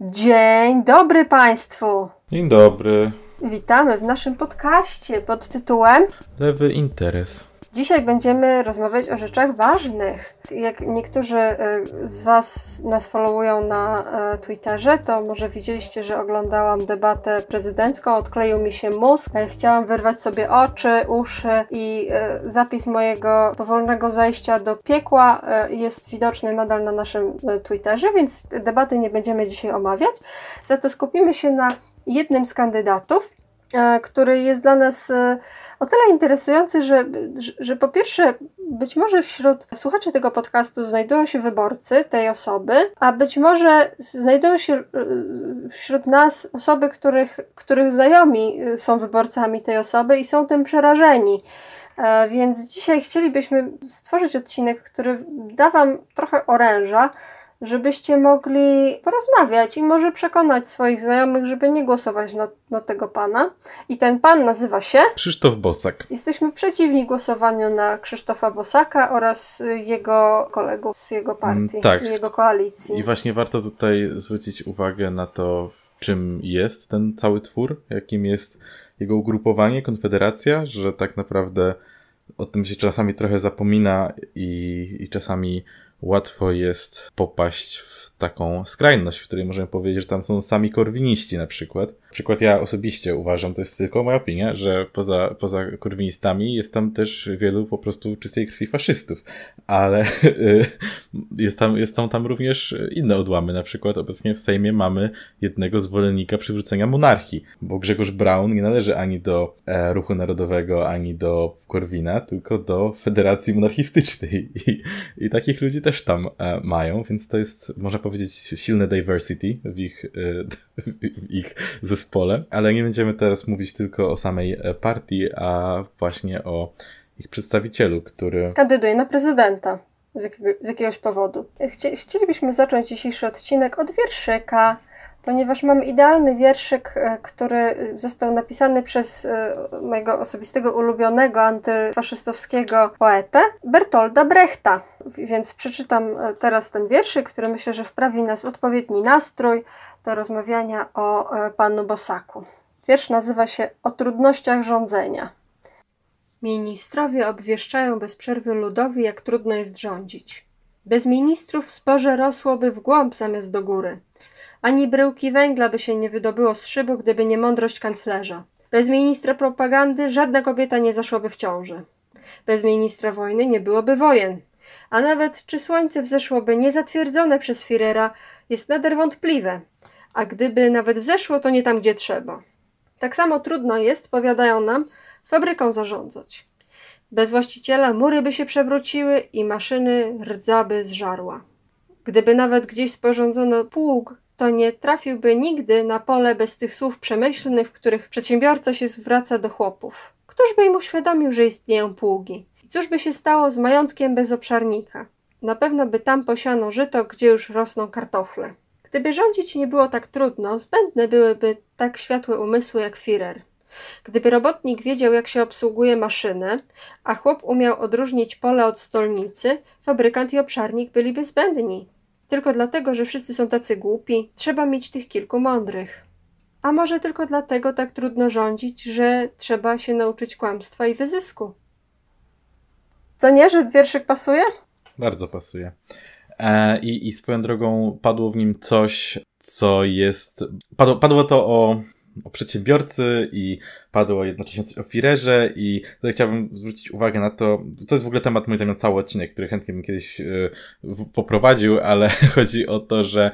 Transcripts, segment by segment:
Dzień dobry Państwu! Dzień dobry. Witamy w naszym podcaście pod tytułem Lewy Interes. Dzisiaj będziemy rozmawiać o rzeczach ważnych. Jak niektórzy e, z Was nas followują na e, Twitterze, to może widzieliście, że oglądałam debatę prezydencką, odkleił mi się mózg, e, chciałam wyrwać sobie oczy, uszy i zapis mojego powolnego zajścia do piekła jest widoczny nadal na naszym Twitterze, więc debaty nie będziemy dzisiaj omawiać. Za to skupimy się na jednym z kandydatów, E, który jest dla nas e, o tyle interesujący, że, że po pierwsze, być może wśród słuchaczy tego podcastu znajdują się wyborcy tej osoby, a być może znajdują się e, wśród nas osoby, których, których znajomi są wyborcami tej osoby i są tym przerażeni. Więc dzisiaj chcielibyśmy stworzyć odcinek, który da Wam trochę oręża żebyście mogli porozmawiać i może przekonać swoich znajomych, żeby nie głosować na, na tego pana. I ten pan nazywa się Krzysztof Bosak. Jesteśmy przeciwni głosowaniu na Krzysztofa Bosaka oraz jego kolegów z jego mm, partii tak. i jego koalicji. I właśnie warto tutaj zwrócić uwagę na to, czym jest ten cały twór, jakim jest jego ugrupowanie, konfederacja, że tak naprawdę o tym się czasami trochę zapomina i, i czasami łatwo jest popaść w taką skrajność, w której możemy powiedzieć, że tam są sami korwiniści na przykład. Na przykład ja osobiście uważam, to jest tylko moja opinia, że poza, poza korwinistami jest tam też wielu po prostu czystej krwi faszystów, ale y, jest tam, jest tam, tam również inne odłamy. Na przykład obecnie w Sejmie mamy jednego zwolennika przywrócenia monarchii, bo Grzegorz Brown nie należy ani do e, Ruchu Narodowego, ani do Korwina, tylko do Federacji Monarchistycznej. I, i takich ludzi też tam e, mają, więc to jest, można powiedzieć, silne diversity w ich, e, w ich zespole. Ale nie będziemy teraz mówić tylko o samej e, partii, a właśnie o ich przedstawicielu, który. Kandyduje na prezydenta z, jakiego, z jakiegoś powodu. chcielibyśmy zacząć dzisiejszy odcinek od wierszyka, ponieważ mamy idealny wierszyk, e, który e, został napisany przez e, mojego osobistego ulubionego antyfaszystowskiego poetę Bertolda Brechta. Więc przeczytam teraz ten wierszyk, który myślę, że wprawi nas w odpowiedni nastrój do rozmawiania o panu Bosaku. Wiersz nazywa się O trudnościach rządzenia. Ministrowie obwieszczają bez przerwy ludowi, jak trudno jest rządzić. Bez ministrów sporze rosłoby w głąb zamiast do góry. Ani bryłki węgla by się nie wydobyło z szybu, gdyby nie mądrość kanclerza. Bez ministra propagandy żadna kobieta nie zaszłaby w ciąży. Bez ministra wojny nie byłoby wojen. A nawet czy słońce wzeszłoby niezatwierdzone przez Firera jest nader wątpliwe. A gdyby nawet wzeszło, to nie tam, gdzie trzeba. Tak samo trudno jest, powiadają nam, fabryką zarządzać. Bez właściciela mury by się przewróciły i maszyny by zżarła. Gdyby nawet gdzieś sporządzono pług, to nie trafiłby nigdy na pole bez tych słów przemyślnych, w których przedsiębiorca się zwraca do chłopów. Któż by im uświadomił, że istnieją pługi? I cóż by się stało z majątkiem bez obszarnika? Na pewno by tam posiano żyto, gdzie już rosną kartofle. Gdyby rządzić nie było tak trudno, zbędne byłyby tak światłe umysły jak Firer. Gdyby robotnik wiedział, jak się obsługuje maszynę, a chłop umiał odróżnić pole od stolnicy, fabrykant i obszarnik byliby zbędni. Tylko dlatego, że wszyscy są tacy głupi, trzeba mieć tych kilku mądrych. A może tylko dlatego tak trudno rządzić, że trzeba się nauczyć kłamstwa i wyzysku. Co nie, że wierszyk pasuje? Bardzo pasuje. E, i, I swoją drogą padło w nim coś, co jest. Padło, padło to o o przedsiębiorcy i padło jednocześnie coś o firerze i tutaj chciałbym zwrócić uwagę na to, to jest w ogóle temat moim zdaniem cały odcinek, który chętnie bym kiedyś e, poprowadził, ale chodzi o to, że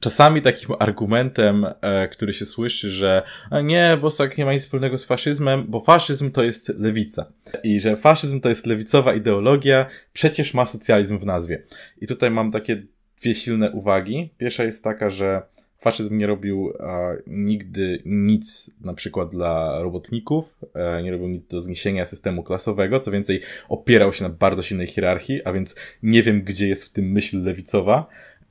czasami takim argumentem, e, który się słyszy, że e, nie, Bosak nie ma nic wspólnego z faszyzmem, bo faszyzm to jest lewica. I że faszyzm to jest lewicowa ideologia, przecież ma socjalizm w nazwie. I tutaj mam takie dwie silne uwagi. Pierwsza jest taka, że Faszyzm nie robił nigdy nic na przykład dla robotników, e, nie robił nic do zniesienia systemu klasowego, co więcej opierał się na bardzo silnej hierarchii, a więc nie wiem gdzie jest w tym myśl lewicowa.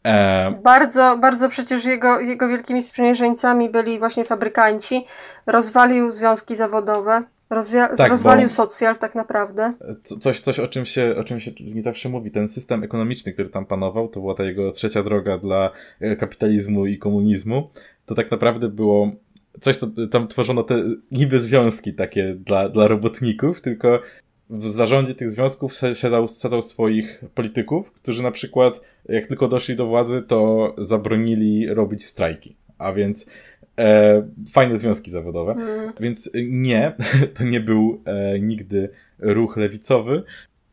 E... Bardzo, bardzo przecież jego, jego wielkimi sprzymierzeńcami byli właśnie fabrykanci. Rozwalił związki zawodowe. Rozwia- tak, rozwalił socjal tak naprawdę. Coś, coś o, czym się, o czym się nie zawsze mówi, ten system ekonomiczny, który tam panował, to była ta jego trzecia droga dla e, kapitalizmu i komunizmu, to tak naprawdę było coś, co tam tworzono te niby związki takie dla, dla robotników, tylko w zarządzie tych związków sadzał, sadzał swoich polityków, którzy na przykład jak tylko doszli do władzy, to zabronili robić strajki a więc e, fajne związki zawodowe. Mm. Więc e, nie, to nie był e, nigdy ruch lewicowy.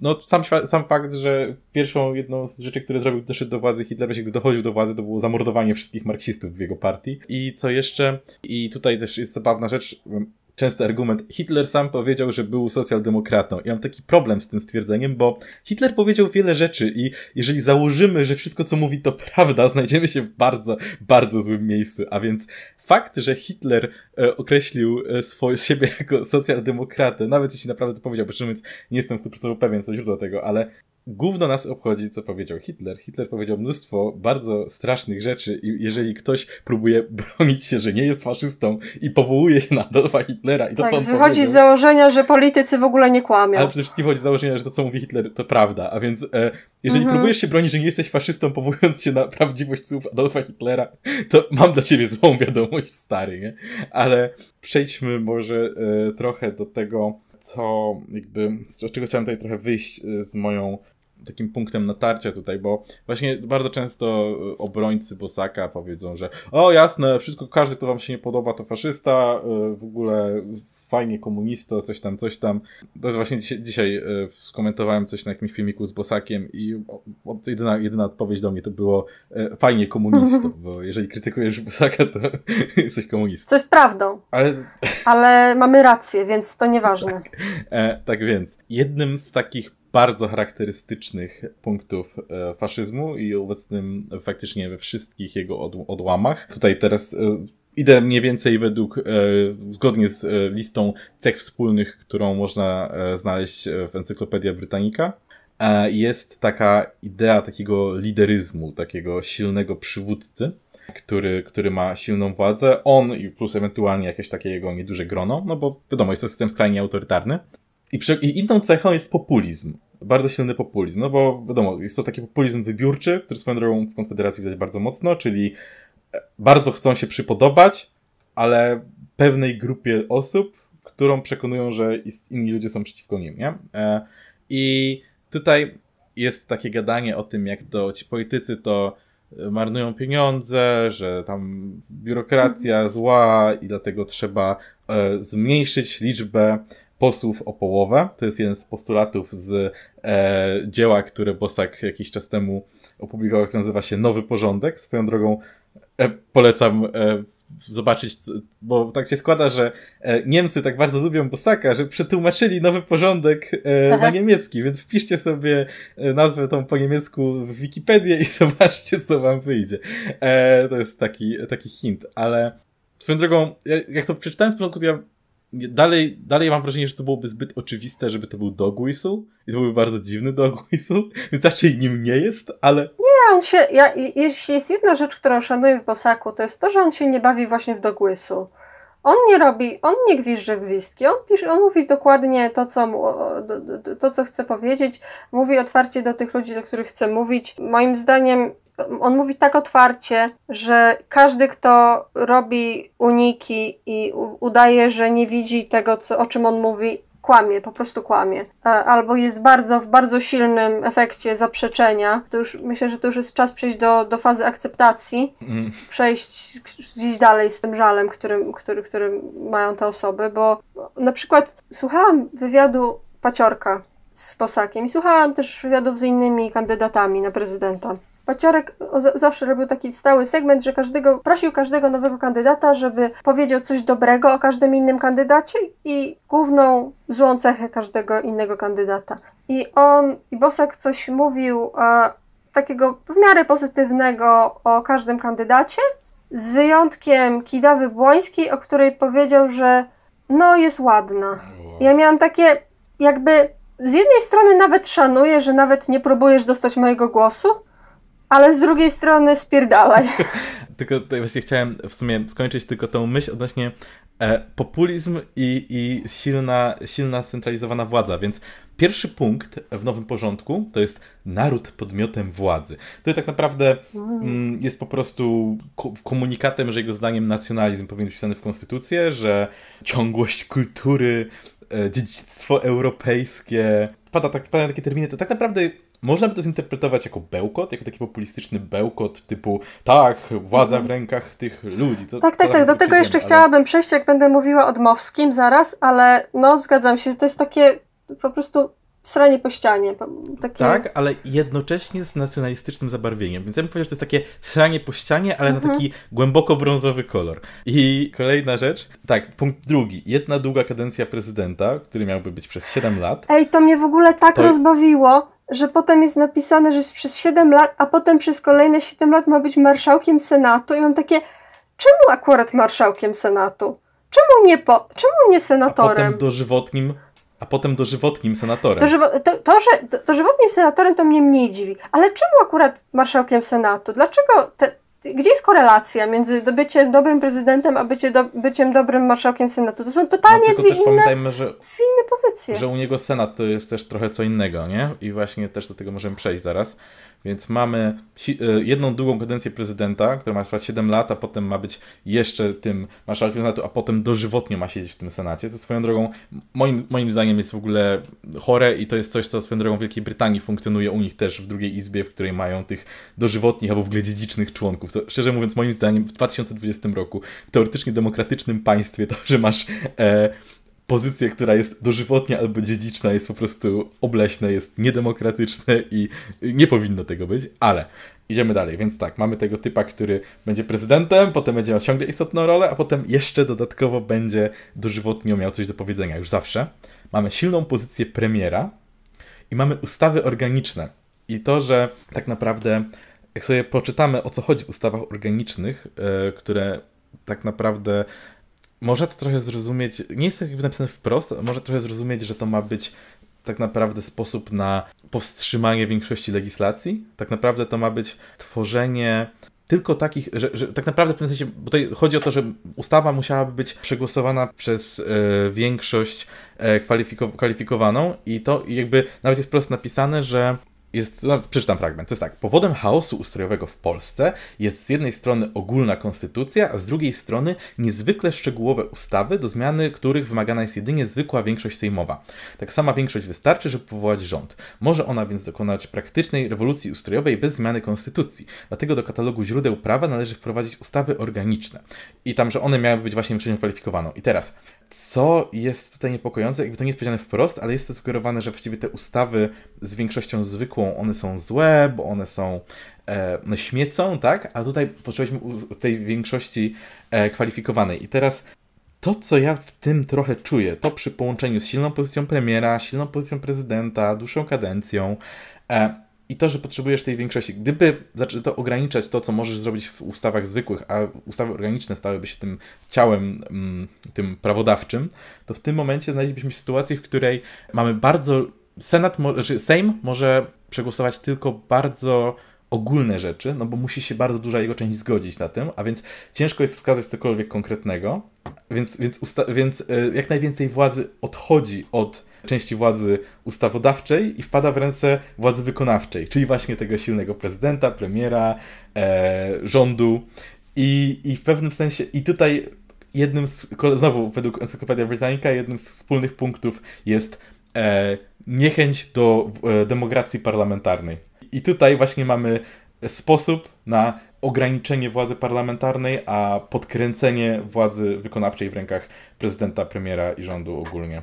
No, sam, sam fakt, że pierwszą jedną z rzeczy, które zrobił, doszedł do władzy dla się gdy dochodził do władzy, to było zamordowanie wszystkich marksistów w jego partii. I co jeszcze, i tutaj też jest zabawna rzecz, częsty argument. Hitler sam powiedział, że był socjaldemokratą. Ja mam taki problem z tym stwierdzeniem, bo Hitler powiedział wiele rzeczy i jeżeli założymy, że wszystko co mówi to prawda, znajdziemy się w bardzo, bardzo złym miejscu. A więc fakt, że Hitler e, określił e, swoje, siebie jako socjaldemokratę, nawet jeśli naprawdę to powiedział, bo szczerze mówiąc nie jestem 100% pewien co źródło tego, ale Główno nas obchodzi, co powiedział Hitler. Hitler powiedział mnóstwo bardzo strasznych rzeczy i jeżeli ktoś próbuje bronić się, że nie jest faszystą i powołuje się na Adolfa Hitlera i to, tak, co on wychodzi z założenia, że politycy w ogóle nie kłamią. Ale przede wszystkim wychodzi z założenia, że to, co mówi Hitler, to prawda. A więc e, jeżeli mhm. próbujesz się bronić, że nie jesteś faszystą, powołując się na prawdziwość słów Adolfa Hitlera, to mam dla ciebie złą wiadomość, stary, nie? Ale przejdźmy może e, trochę do tego, co jakby, z czego chciałem tutaj trochę wyjść e, z moją takim punktem natarcia tutaj, bo właśnie bardzo często e, obrońcy Bosaka powiedzą, że o jasne, wszystko, każdy, kto wam się nie podoba, to faszysta, e, w ogóle fajnie komunisto, coś tam, coś tam. Też właśnie dzisiaj, dzisiaj e, skomentowałem coś na jakimś filmiku z Bosakiem i jedyna, jedyna odpowiedź do mnie to było fajnie komunisto, bo jeżeli krytykujesz Bosaka, to jesteś komunistą. Co jest prawdą. Ale... Ale mamy rację, więc to nieważne. Tak, e, tak więc, jednym z takich bardzo charakterystycznych punktów e, faszyzmu i obecnym faktycznie we wszystkich jego od, odłamach. Tutaj teraz e, idę mniej więcej według, e, zgodnie z listą cech wspólnych, którą można znaleźć w Encyklopedia Britannica jest taka idea takiego lideryzmu, takiego silnego przywódcy, który, który ma silną władzę. On i plus ewentualnie jakieś takie jego nieduże grono, no bo wiadomo, jest to system skrajnie autorytarny. I, przy, I inną cechą jest populizm. Bardzo silny populizm, no bo wiadomo, jest to taki populizm wybiórczy, który swoją drogą w Konfederacji widać bardzo mocno, czyli e, bardzo chcą się przypodobać, ale pewnej grupie osób, którą przekonują, że inni ludzie są przeciwko nim, nie? E, I tutaj jest takie gadanie o tym, jak to ci politycy to e, marnują pieniądze, że tam biurokracja mhm. zła i dlatego trzeba e, zmniejszyć liczbę posłów o połowę. To jest jeden z postulatów z e, dzieła, które Bosak jakiś czas temu opublikował, który nazywa się Nowy Porządek. Swoją drogą e, polecam e, zobaczyć, bo tak się składa, że e, Niemcy tak bardzo lubią Bosaka, że przetłumaczyli nowy porządek e, tak. na niemiecki, więc wpiszcie sobie e, nazwę tą po niemiecku w Wikipedię i zobaczcie, co wam wyjdzie. To jest taki, taki hint, ale swoją drogą, jak to przeczytałem z początku, to ja dalej, dalej mam wrażenie, że to byłoby zbyt oczywiste, żeby to był dog whistle i to byłby bardzo dziwny dog whistle, więc raczej nim nie jest, ale... Nie, on się, ja, jeśli jest jedna rzecz, którą szanuję w Bosaku, to jest to, że on się nie bawi właśnie w dog whistle. On nie robi, on nie gwizdże gwizdki, on, pisze, on mówi dokładnie to co, mu, to, co chce powiedzieć, mówi otwarcie do tych ludzi, do których chce mówić. Moim zdaniem on mówi tak otwarcie, że każdy, kto robi uniki i udaje, że nie widzi tego, co, o czym on mówi, kłamie, po prostu kłamie. E, albo jest bardzo, w bardzo silnym efekcie zaprzeczenia. To już, myślę, że to już jest czas przejść do, do fazy akceptacji, mm. przejść gdzieś dalej z tym żalem, którym, który, który mają te osoby, bo na przykład słuchałam wywiadu Paciorka z Posakiem i słuchałam też wywiadów z innymi kandydatami na prezydenta. Paciorek zawsze robił taki stały segment, że każdego, prosił każdego nowego kandydata, żeby powiedział coś dobrego o każdym innym kandydacie i główną złą cechę każdego innego kandydata. I on, i Bosak coś mówił e, takiego w miarę pozytywnego o każdym kandydacie, z wyjątkiem Kidawy Błońskiej, o której powiedział, że no jest ładna. Ja miałam takie jakby z jednej strony nawet szanuję, że nawet nie próbujesz dostać mojego głosu, ale z drugiej strony spierdalaj. tylko tutaj właśnie chciałem w sumie skończyć tylko tą myśl odnośnie e, populizm i, i silna, silna centralizowana władza, więc pierwszy punkt w nowym porządku to jest naród podmiotem władzy. To tak naprawdę mm, jest po prostu ko komunikatem, że jego zdaniem nacjonalizm powinien być wpisany w konstytucję, że ciągłość kultury, e, dziedzictwo europejskie, pada, tak, pada takie terminy, to tak naprawdę można by to zinterpretować jako bełkot, jako taki populistyczny bełkot typu tak, władza w mhm. rękach tych ludzi. To, tak, tak, tak. Do tego jeszcze chciałabym przejść, jak będę mówiła o Dmowskim zaraz, ale no zgadzam się, to jest takie po prostu sranie po ścianie. Takie... Tak, ale jednocześnie z nacjonalistycznym zabarwieniem. Więc ja bym powiedział, że to jest takie sranie po ścianie, ale mhm. na taki głęboko brązowy kolor. I kolejna rzecz. Tak, punkt drugi. Jedna długa kadencja prezydenta, który miałby być przez 7 lat. Ej, to mnie w ogóle tak to... rozbawiło, że potem jest napisane, że jest przez 7 lat, a potem przez kolejne 7 lat ma być marszałkiem Senatu. I mam takie, czemu akurat marszałkiem Senatu? Czemu nie, po, czemu nie senatorem? A potem dożywotnim a potem dożywotnim senatorem. Dożywo to, to, że to dożywotnim senatorem to mnie mniej dziwi. Ale czemu akurat marszałkiem senatu? Dlaczego te, gdzie jest korelacja między byciem dobrym prezydentem, a bycie do, byciem dobrym marszałkiem senatu? To są totalnie no, dwie też inne, pamiętajmy, że, dwie inne pozycje. Że u niego senat to jest też trochę co innego, nie? I właśnie też do tego możemy przejść zaraz. Więc mamy e, jedną długą kadencję prezydenta, która ma trwać 7 lat, a potem ma być jeszcze tym marszałkiem senatu, a potem dożywotnie ma siedzieć w tym senacie, co swoją drogą, moim, moim zdaniem jest w ogóle chore i to jest coś, co swoją drogą w Wielkiej Brytanii funkcjonuje u nich też w drugiej izbie, w której mają tych dożywotnich albo w ogóle dziedzicznych członków. Co, szczerze mówiąc, moim zdaniem w 2020 roku w teoretycznie demokratycznym państwie to, że masz e, pozycję, która jest dożywotnia albo dziedziczna, jest po prostu obleśne, jest niedemokratyczne i nie powinno tego być, ale idziemy dalej. Więc tak, mamy tego typa, który będzie prezydentem, potem będzie miał ciągle istotną rolę, a potem jeszcze dodatkowo będzie dożywotnio miał coś do powiedzenia, już zawsze. Mamy silną pozycję premiera i mamy ustawy organiczne. I to, że tak naprawdę, jak sobie poczytamy o co chodzi w ustawach organicznych, yy, które tak naprawdę może to trochę zrozumieć, nie jest to jakby napisane wprost, może trochę zrozumieć, że to ma być tak naprawdę sposób na powstrzymanie większości legislacji. Tak naprawdę to ma być tworzenie tylko takich, że, że tak naprawdę w pewnym sensie, bo tutaj chodzi o to, że ustawa musiałaby być przegłosowana przez e, większość y, e, kwalifiko kwalifikowaną i to jakby nawet jest prosto napisane, że jest, no, przeczytam fragment. To jest tak. Powodem chaosu ustrojowego w Polsce jest z jednej strony ogólna konstytucja, a z drugiej strony niezwykle szczegółowe ustawy, do zmiany których wymagana jest jedynie zwykła większość sejmowa. Tak sama większość wystarczy, żeby powołać rząd. Może ona więc dokonać praktycznej rewolucji ustrojowej bez zmiany konstytucji. Dlatego do katalogu źródeł prawa należy wprowadzić ustawy organiczne. I tam, że one miały być właśnie czynnią kwalifikowaną. I teraz, co jest tutaj niepokojące, jakby to nie jest powiedziane wprost, ale jest to sugerowane, że właściwie te ustawy z większością zwykłą zwykłą, one są złe, bo one są e, no, śmiecą, tak? A tutaj potrzebujemy tej większości e, kwalifikowanej. I teraz to, co ja w tym trochę czuję, to przy połączeniu z silną pozycją premiera, silną pozycją prezydenta, dłuższą kadencją e, i to, że potrzebujesz tej większości. Gdyby zaczęto ograniczać to, co możesz zrobić w ustawach zwykłych, a ustawy organiczne stałyby się tym ciałem, mm, tym prawodawczym, to w tym momencie znaleźlibyśmy się w sytuacji, w której mamy bardzo. Senat, znaczy Sejm może przegłosować tylko bardzo ogólne rzeczy, no bo musi się bardzo duża jego część zgodzić na tym, a więc ciężko jest wskazać cokolwiek konkretnego, więc, więc, więc e, jak najwięcej władzy odchodzi od części władzy ustawodawczej i wpada w ręce władzy wykonawczej, czyli właśnie tego silnego prezydenta, premiera, e, rządu I, i w pewnym sensie, i tutaj jednym z, znowu według Encyklopedia Britannica, jednym z wspólnych punktów jest E, niechęć do e, demokracji parlamentarnej. I tutaj właśnie mamy sposób na ograniczenie władzy parlamentarnej, a podkręcenie władzy wykonawczej w rękach prezydenta, premiera i rządu ogólnie.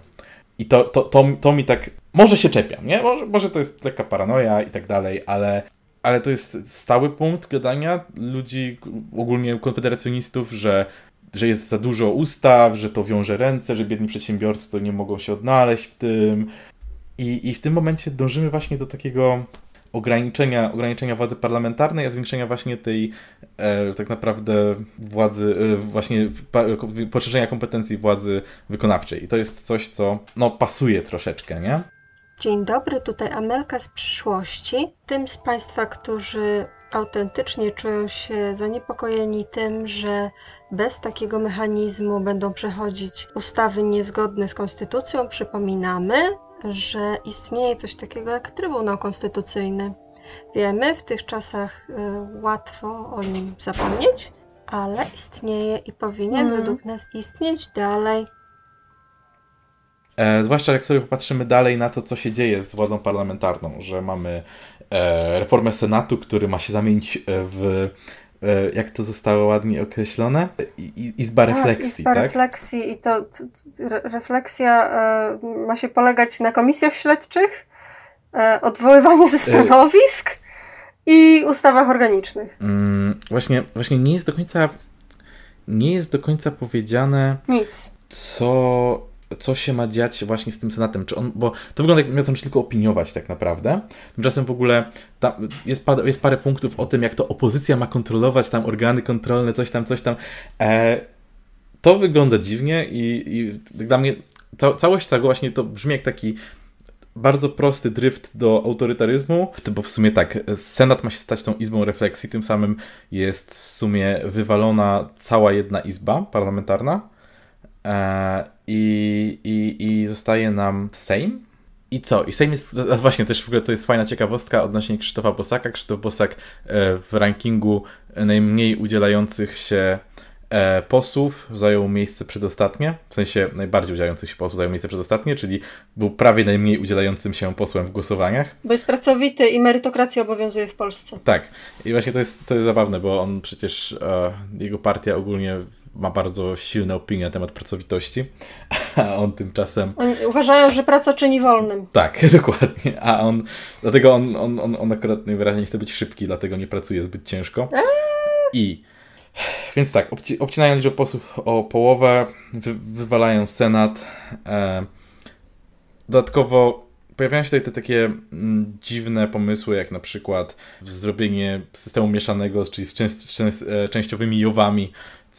I to, to, to, to mi tak. Może się czepiam, nie? Może, może to jest lekka paranoia i tak dalej, ale, ale to jest stały punkt gadania ludzi, ogólnie konfederacjonistów, że że jest za dużo ustaw, że to wiąże ręce, że biedni przedsiębiorcy to nie mogą się odnaleźć w tym. I, i w tym momencie dążymy właśnie do takiego ograniczenia, ograniczenia władzy parlamentarnej, a zwiększenia właśnie tej e, tak naprawdę władzy, e, właśnie pa, poszerzenia kompetencji władzy wykonawczej. I to jest coś, co no, pasuje troszeczkę, nie? Dzień dobry, tutaj Amelka z przyszłości. Tym z Państwa, którzy autentycznie czują się zaniepokojeni tym, że bez takiego mechanizmu będą przechodzić ustawy niezgodne z konstytucją, przypominamy, że istnieje coś takiego jak Trybunał Konstytucyjny. Wiemy, w tych czasach y, łatwo o nim zapomnieć, ale istnieje i powinien mm. według nas istnieć dalej. E, zwłaszcza jak sobie popatrzymy dalej na to, co się dzieje z władzą parlamentarną, że mamy E, reformę Senatu, który ma się zamienić e, w e, jak to zostało ładnie określone, izba tak, refleksji. Izba tak? refleksji i to, to, to refleksja ma się polegać na komisjach śledczych, odwoływaniu ze stanowisk i ustawach organicznych. Mm, właśnie, właśnie nie jest do końca nie jest do końca powiedziane nic. Co co się ma dziać właśnie z tym Senatem. Czy on, bo to wygląda jak miał tylko opiniować tak naprawdę. Tymczasem w ogóle jest, jest, parę punktów o tym, jak to opozycja ma kontrolować tam organy kontrolne, coś tam, coś tam. E, to wygląda dziwnie i, i dla mnie ca, całość tego właśnie to brzmi jak taki bardzo prosty drift do autorytaryzmu, bo w sumie tak, Senat ma się stać tą izbą refleksji, tym samym jest w sumie wywalona cała jedna izba parlamentarna E, i, i, i zostaje nam Sejm, i co? I Sejm jest, właśnie też w ogóle to jest fajna ciekawostka odnośnie Krzysztofa Bosaka. Krzysztof Bosak e, w rankingu najmniej udzielających się e, posłów zajął miejsce przedostatnie, w sensie najbardziej udzielających się posłów zajął miejsce przedostatnie, czyli był prawie najmniej udzielającym się posłem w głosowaniach. Bo jest pracowity i merytokracja obowiązuje w Polsce. Tak. I właśnie to jest, to jest zabawne, bo on przecież, jego partia ogólnie ma bardzo silne opinie na temat pracowitości, a on tymczasem... uważają, że praca czyni wolnym. Tak, dokładnie. A on, dlatego on, on, on, on akurat najwyraźniej chce być szybki, dlatego nie pracuje zbyt ciężko. I... Więc tak, obci obcinają liczbę posłów o połowę, wy wywalają Senat. E, dodatkowo pojawiają się tutaj te takie m, mm, dziwne pomysły, jak na przykład zrobienie systemu mieszanego, czyli z, częst, e, częściowymi jowami,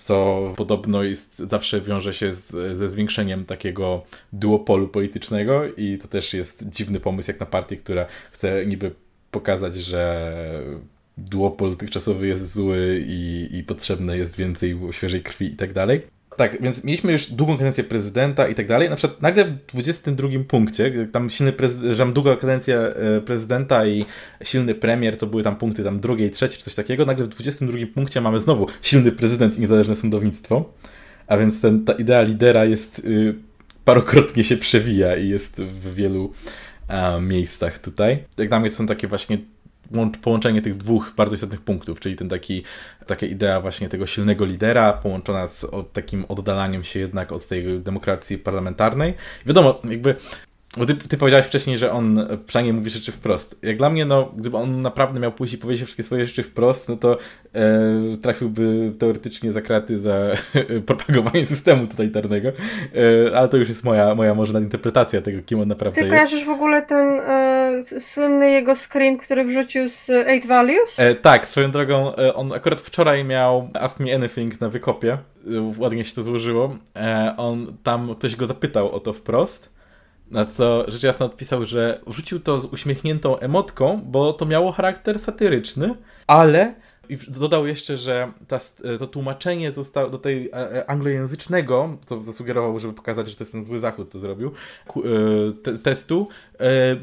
co podobno jest, zawsze wiąże się z, ze zwiększeniem takiego duopolu politycznego i to też jest dziwny pomysł jak na partię, która chce niby pokazać, że duopol dotychczasowy jest zły i, i potrzebne jest więcej świeżej krwi i tak dalej. Tak, więc mieliśmy już długą kadencję prezydenta i tak dalej. Na przykład nagle w 22 punkcie, tam silny prezydent, długa kadencja e, prezydenta i silny premier, to były tam punkty tam drugie i trzecie, czy coś takiego. Nagle w 22 punkcie mamy znowu silny prezydent i niezależne sądownictwo. A więc ten, ta idea lidera jest y, parokrotnie się przewija i jest w wielu miejscach tutaj. Jak dla mnie to są takie właśnie połączenie tych dwóch bardzo istotnych punktów, czyli ten taki, taka idea właśnie tego silnego lidera połączona z takim oddalaniem się jednak od tej demokracji parlamentarnej. Wiadomo, jakby bo ty, ty powiedziałeś wcześniej, że on przynajmniej mówi rzeczy wprost. Jak dla mnie, no, gdyby on naprawdę miał pójść i powiedzieć wszystkie swoje rzeczy wprost, no to e, trafiłby teoretycznie za kraty za propagowanie systemu totalitarnego. E, ale to już jest moja, moja może nadinterpretacja tego, kim on naprawdę ty jest. Ty kojarzysz w ogóle ten e, słynny jego screen, który wrzucił z Eight Values? E, tak, swoją drogą, e, on akurat wczoraj miał Ask Me Anything na wykopie. E, ładnie się to złożyło. on tam, ktoś go zapytał o to wprost na co rzecz jasna odpisał, że wrzucił to z uśmiechniętą emotką, bo to miało charakter satyryczny, ale i dodał jeszcze, że ta, e, to tłumaczenie zostało do tej e, e, anglojęzycznego, co zasugerował, żeby pokazać, że to jest ten zły zachód, to zrobił, te, testu,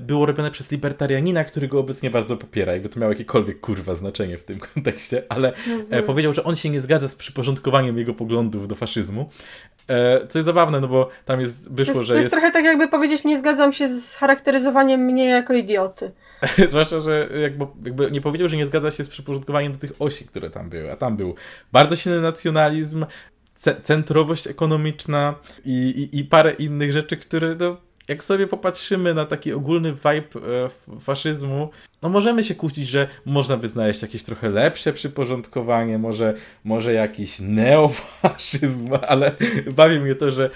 było robione przez libertarianina, który go obecnie bardzo popiera, jakby to miało jakiekolwiek kurwa znaczenie w tym kontekście, ale mhm. powiedział, że on się nie zgadza z przyporządkowaniem jego poglądów do faszyzmu. Co jest zabawne, no bo tam jest, wyszło, to jest, że. To jest, trochę tak, jakby powiedzieć, nie zgadzam się z charakteryzowaniem mnie jako idioty. Zwłaszcza, że jakby, jakby nie powiedział, że nie zgadza się z przyporządkowaniem do tych osi, które tam były. A tam był bardzo silny nacjonalizm, centrowość ekonomiczna i, i, i, parę innych rzeczy, które no, jak sobie popatrzymy na taki ogólny vibe e, faszyzmu, no możemy się kłócić, że można by znaleźć jakieś trochę lepsze przyporządkowanie, może, może jakiś neofaszyzm, ale bawi mnie to, że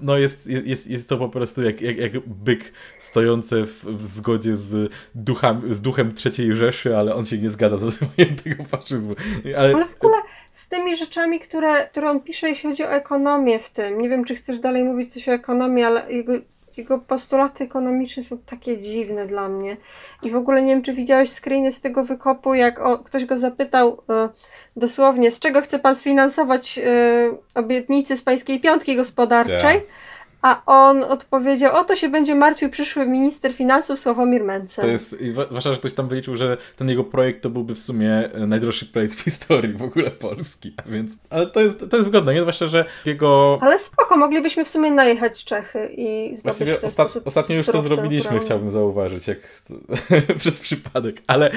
no jest, jest, jest to po prostu jak, jak, jak byk stojące w, w zgodzie z, duchami, z duchem III Rzeszy, ale on się nie zgadza z nazywaniem tego faszyzmu. Ale... ale, w ogóle z tymi rzeczami, które, które on pisze, jeśli chodzi o ekonomię w tym, nie wiem, czy chcesz dalej mówić coś o ekonomii, ale jego, jego postulaty ekonomiczne są takie dziwne dla mnie. I w ogóle nie wiem, czy widziałeś screeny z tego wykopu, jak o, ktoś go zapytał e, dosłownie, z czego chce pan sfinansować e, obietnicy z pańskiej piątki gospodarczej? Yeah tak a on odpowiedział, o to się będzie martwił przyszły minister finansów Sławomir Mencen. To jest, zwłaszcza, że ktoś tam wyliczył, że ten jego projekt to byłby w sumie e, najdroższy projekt w historii w ogóle Polski, a więc, ale to jest, to jest wygodne, nie? Zwłaszcza, że jego... Ale spoko, moglibyśmy w sumie najechać Czechy i zdobyć Właściwie ostatnio już to zrobiliśmy, chciałbym zauważyć, jak przez przypadek, ale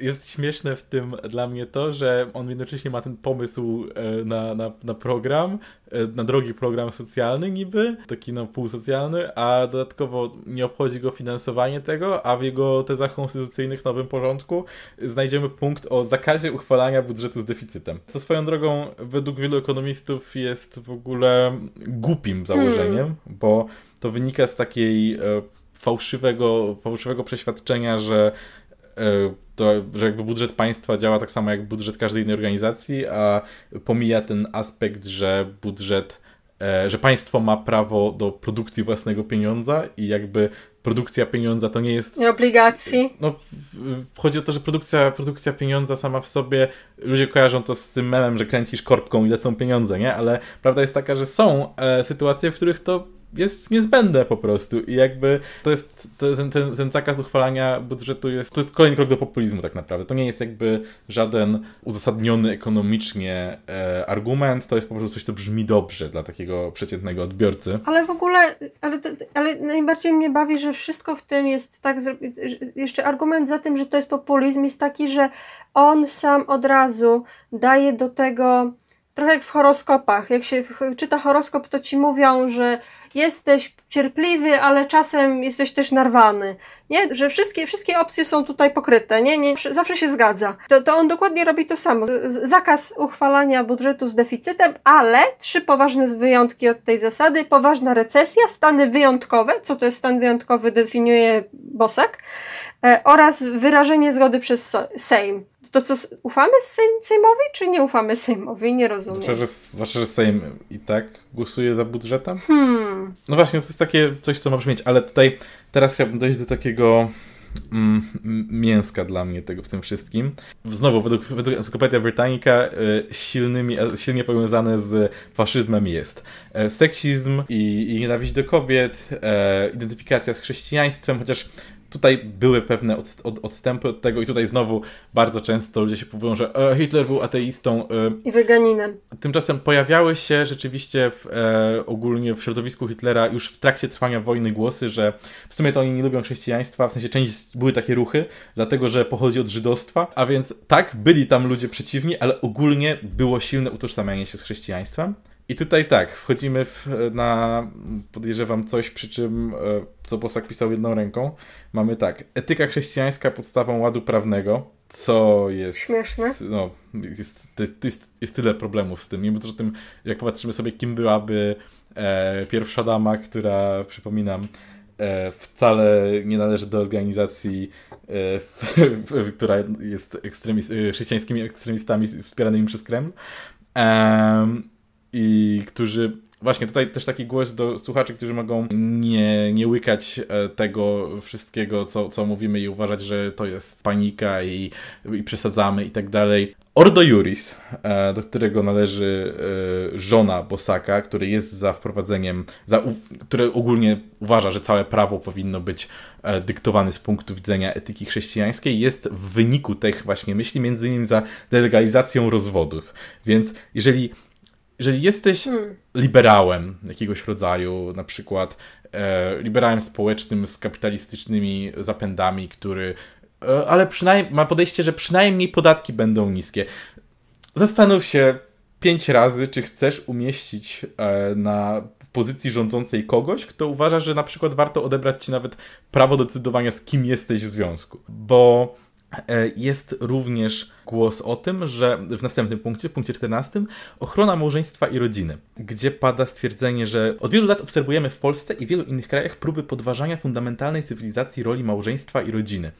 jest śmieszne w tym dla mnie to, że on jednocześnie ma ten pomysł e, na, na, na program, E, na drogi program socjalny niby, taki no półsocjalny, a dodatkowo nie obchodzi go finansowanie tego, a w jego tezach konstytucyjnych nowym porządku znajdziemy punkt o zakazie uchwalania budżetu z deficytem. Co swoją drogą według wielu ekonomistów jest w ogóle głupim założeniem, hmm. bo to wynika z takiej e, fałszywego, fałszywego przeświadczenia, że e, to, że jakby budżet państwa działa tak samo jak budżet każdej innej organizacji, a pomija ten aspekt, że budżet, e, że państwo ma prawo do produkcji własnego pieniądza i jakby produkcja pieniądza to nie jest. Nie obligacji. No, chodzi o to, że produkcja, produkcja pieniądza sama w sobie, ludzie kojarzą to z tym memem, że kręcisz korpką i lecą pieniądze, nie? Ale prawda jest taka, że są e, sytuacje, w których to jest niezbędne po prostu i jakby to jest, to, ten, ten, ten zakaz uchwalania budżetu jest, to jest kolejny krok do populizmu tak naprawdę. To nie jest jakby żaden uzasadniony ekonomicznie e, argument, to jest po prostu coś, co brzmi dobrze dla takiego przeciętnego odbiorcy. Ale w ogóle, ale, ale najbardziej mnie bawi, że wszystko w tym jest tak, jeszcze argument za tym, że to jest populizm jest taki, że on sam od razu daje do tego Trochę jak w horoskopach. Jak się czyta horoskop, to ci mówią, że jesteś cierpliwy, ale czasem jesteś też narwany. Nie? Że wszystkie, wszystkie opcje są tutaj pokryte. Nie? Nie, zawsze się zgadza. To, to on dokładnie robi to samo. Zakaz uchwalania budżetu z deficytem, ale trzy poważne wyjątki od tej zasady. Poważna recesja, stany wyjątkowe, co to jest stan wyjątkowy definiuje Bosak, e, oraz wyrażenie zgody przez Sejm. To co, ufamy Sejmowi, czy nie ufamy Sejmowi? Nie rozumiem. Zwłaszcza, że, zwłaszcza, że Sejm i tak głosuje za budżetem? Hmm. No właśnie, to jest takie coś, co ma brzmieć, ale tutaj teraz chciałbym dojść do takiego mm, mięska dla mnie tego w tym wszystkim. Znowu, według, według Encyklopedia Britannica y, silnymi, e, silnie powiązane z faszyzmem jest e, seksizm i, i nienawiść do kobiet, e, identyfikacja z chrześcijaństwem, chociaż tutaj były pewne od, od, odstępy od tego i tutaj znowu bardzo często ludzie się powołują, że e, Hitler był ateistą. E, I weganinem. Tymczasem pojawiały się rzeczywiście w, e, ogólnie w środowisku Hitlera już w trakcie trwania wojny głosy, że w sumie to oni nie lubią chrześcijaństwa, w sensie część były takie ruchy, dlatego że pochodzi od żydostwa, a więc tak, byli tam ludzie przeciwni, ale ogólnie było silne utożsamianie się z chrześcijaństwem. I tutaj tak, wchodzimy w, na, podejrzewam, coś, przy czym, e, co Bosak pisał jedną ręką. Mamy tak, etyka chrześcijańska podstawą ładu prawnego, co jest... Śmieszne. No, jest, to jest, to jest, jest tyle problemów z tym. Nie to że tym, jak popatrzymy sobie, kim byłaby e, pierwsza dama, która, przypominam, e, wcale nie należy do organizacji, e, w, w, która jest ekstremist, e, chrześcijańskimi ekstremistami wspieranymi przez Kreml. Um, i którzy Właśnie, tutaj też taki głos do słuchaczy, którzy mogą nie, nie łykać e, tego wszystkiego, co, co mówimy i uważać, że to jest panika i, i przesadzamy i tak dalej. Ordo Juris, e, do którego należy e, żona Bosaka, który jest za wprowadzeniem, za, które ogólnie uważa, że całe prawo powinno być dyktowane z punktu widzenia etyki chrześcijańskiej, jest w wyniku tych właśnie myśli, między innymi za delegalizacją rozwodów. Więc jeżeli jeżeli jesteś hmm. liberałem jakiegoś rodzaju, na przykład e, liberałem społecznym z kapitalistycznymi zapędami, który e, ale przynajmniej ma podejście, że przynajmniej podatki będą niskie. Zastanów się pięć razy, czy chcesz umieścić e, na pozycji rządzącej kogoś, kto uważa, że na przykład warto odebrać ci nawet prawo decydowania, z kim jesteś w związku. Bo E, jest również głos o tym, że w następnym punkcie, w punkcie 14, ochrona małżeństwa i rodziny, gdzie pada stwierdzenie, że od wielu lat obserwujemy w Polsce i wielu innych krajach próby podważania fundamentalnej cywilizacji roli małżeństwa i rodziny.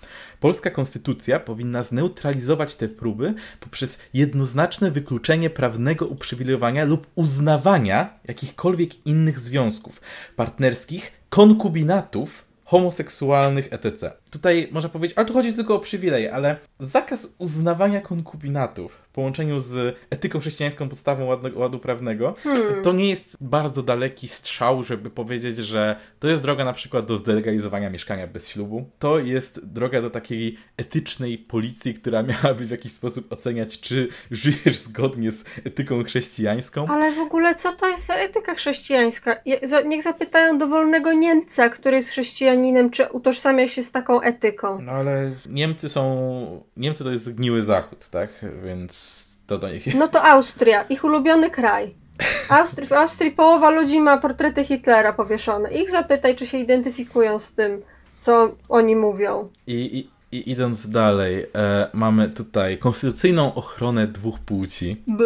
Polska konstytucja powinna zneutralizować te próby poprzez jednoznaczne wykluczenie prawnego uprzywilejowania lub uznawania jakichkolwiek innych związków partnerskich, konkubinatów, homoseksualnych, etc tutaj można powiedzieć, ale tu chodzi tylko o przywileje, ale zakaz uznawania konkubinatów w połączeniu z etyką chrześcijańską podstawą ładu, ładu prawnego, hmm. to nie jest bardzo daleki strzał, żeby powiedzieć, że to jest droga na przykład do zdelegalizowania mieszkania bez ślubu. To jest droga do takiej etycznej policji, która miałaby w jakiś sposób oceniać, czy żyjesz zgodnie z etyką chrześcijańską. Ale w ogóle co to jest za etyka chrześcijańska? Niech zapytają dowolnego Niemca, który jest chrześcijaninem, czy utożsamia się z taką etyką. No ale Niemcy są. Niemcy to jest zgniły zachód, tak? Więc to do nich. No to Austria, ich ulubiony kraj. Austrii, w Austrii połowa ludzi ma portrety Hitlera powieszone. Ich zapytaj, czy się identyfikują z tym, co oni mówią. I, i, i idąc dalej, e, mamy tutaj konstytucyjną ochronę dwóch płci. B.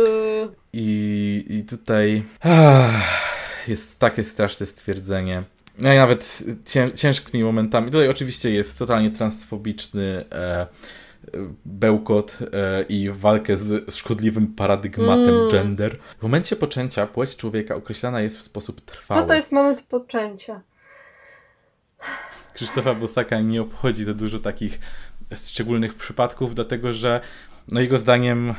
I, i tutaj. jest takie straszne stwierdzenie no i nawet ciężkimi momentami. Tutaj oczywiście jest totalnie transfobiczny e, e bełkot e, i walkę z, z szkodliwym paradygmatem mm. gender. W momencie poczęcia płeć człowieka określana jest w sposób trwały. Co to jest moment poczęcia? Krzysztofa Bosaka nie obchodzi za dużo takich szczególnych przypadków, dlatego że no jego zdaniem e,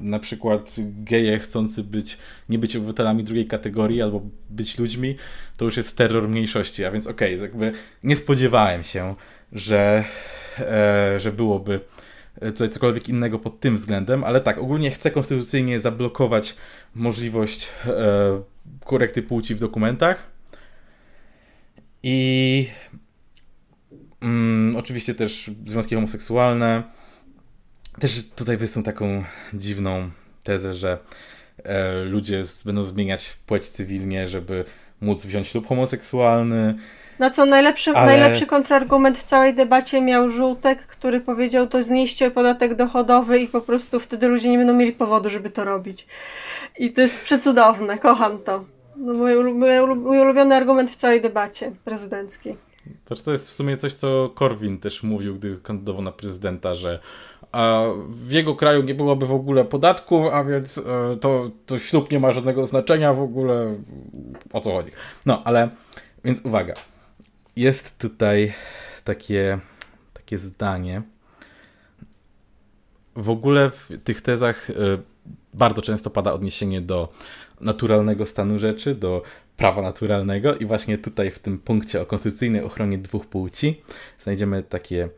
na przykład geje chcący być, nie być obywatelami drugiej kategorii albo być ludźmi, to już jest terror mniejszości, a więc okej, okay, jakby nie spodziewałem się, że, e, że byłoby e, tutaj cokolwiek innego pod tym względem, ale tak, ogólnie chcę konstytucyjnie zablokować możliwość korekty płci w dokumentach i mm, oczywiście też związki homoseksualne, też tutaj wysunę taką dziwną tezę, że e, ludzie będą zmieniać płeć cywilnie, żeby móc wziąć ślub homoseksualny. Na co najlepszy, ale... najlepszy kontrargument w całej debacie miał Żółtek, który powiedział, to znieście podatek dochodowy i po prostu wtedy ludzie nie będą mieli powodu, żeby to robić. I to jest przecudowne, kocham to. No, mój, mój, mój ulubiony argument w całej debacie prezydenckiej. Znaczy, to jest w sumie coś, co Korwin też mówił, gdy kandydował na prezydenta, że w jego kraju nie byłoby w ogóle podatku, a więc e, to, to ślub nie ma żadnego znaczenia w ogóle. O co chodzi? No, ale więc uwaga. Jest tutaj takie, takie zdanie. W ogóle w tych tezach e, bardzo często pada odniesienie do naturalnego stanu rzeczy, do prawa naturalnego i właśnie tutaj w tym punkcie o konstytucyjnej ochronie dwóch płci znajdziemy takie,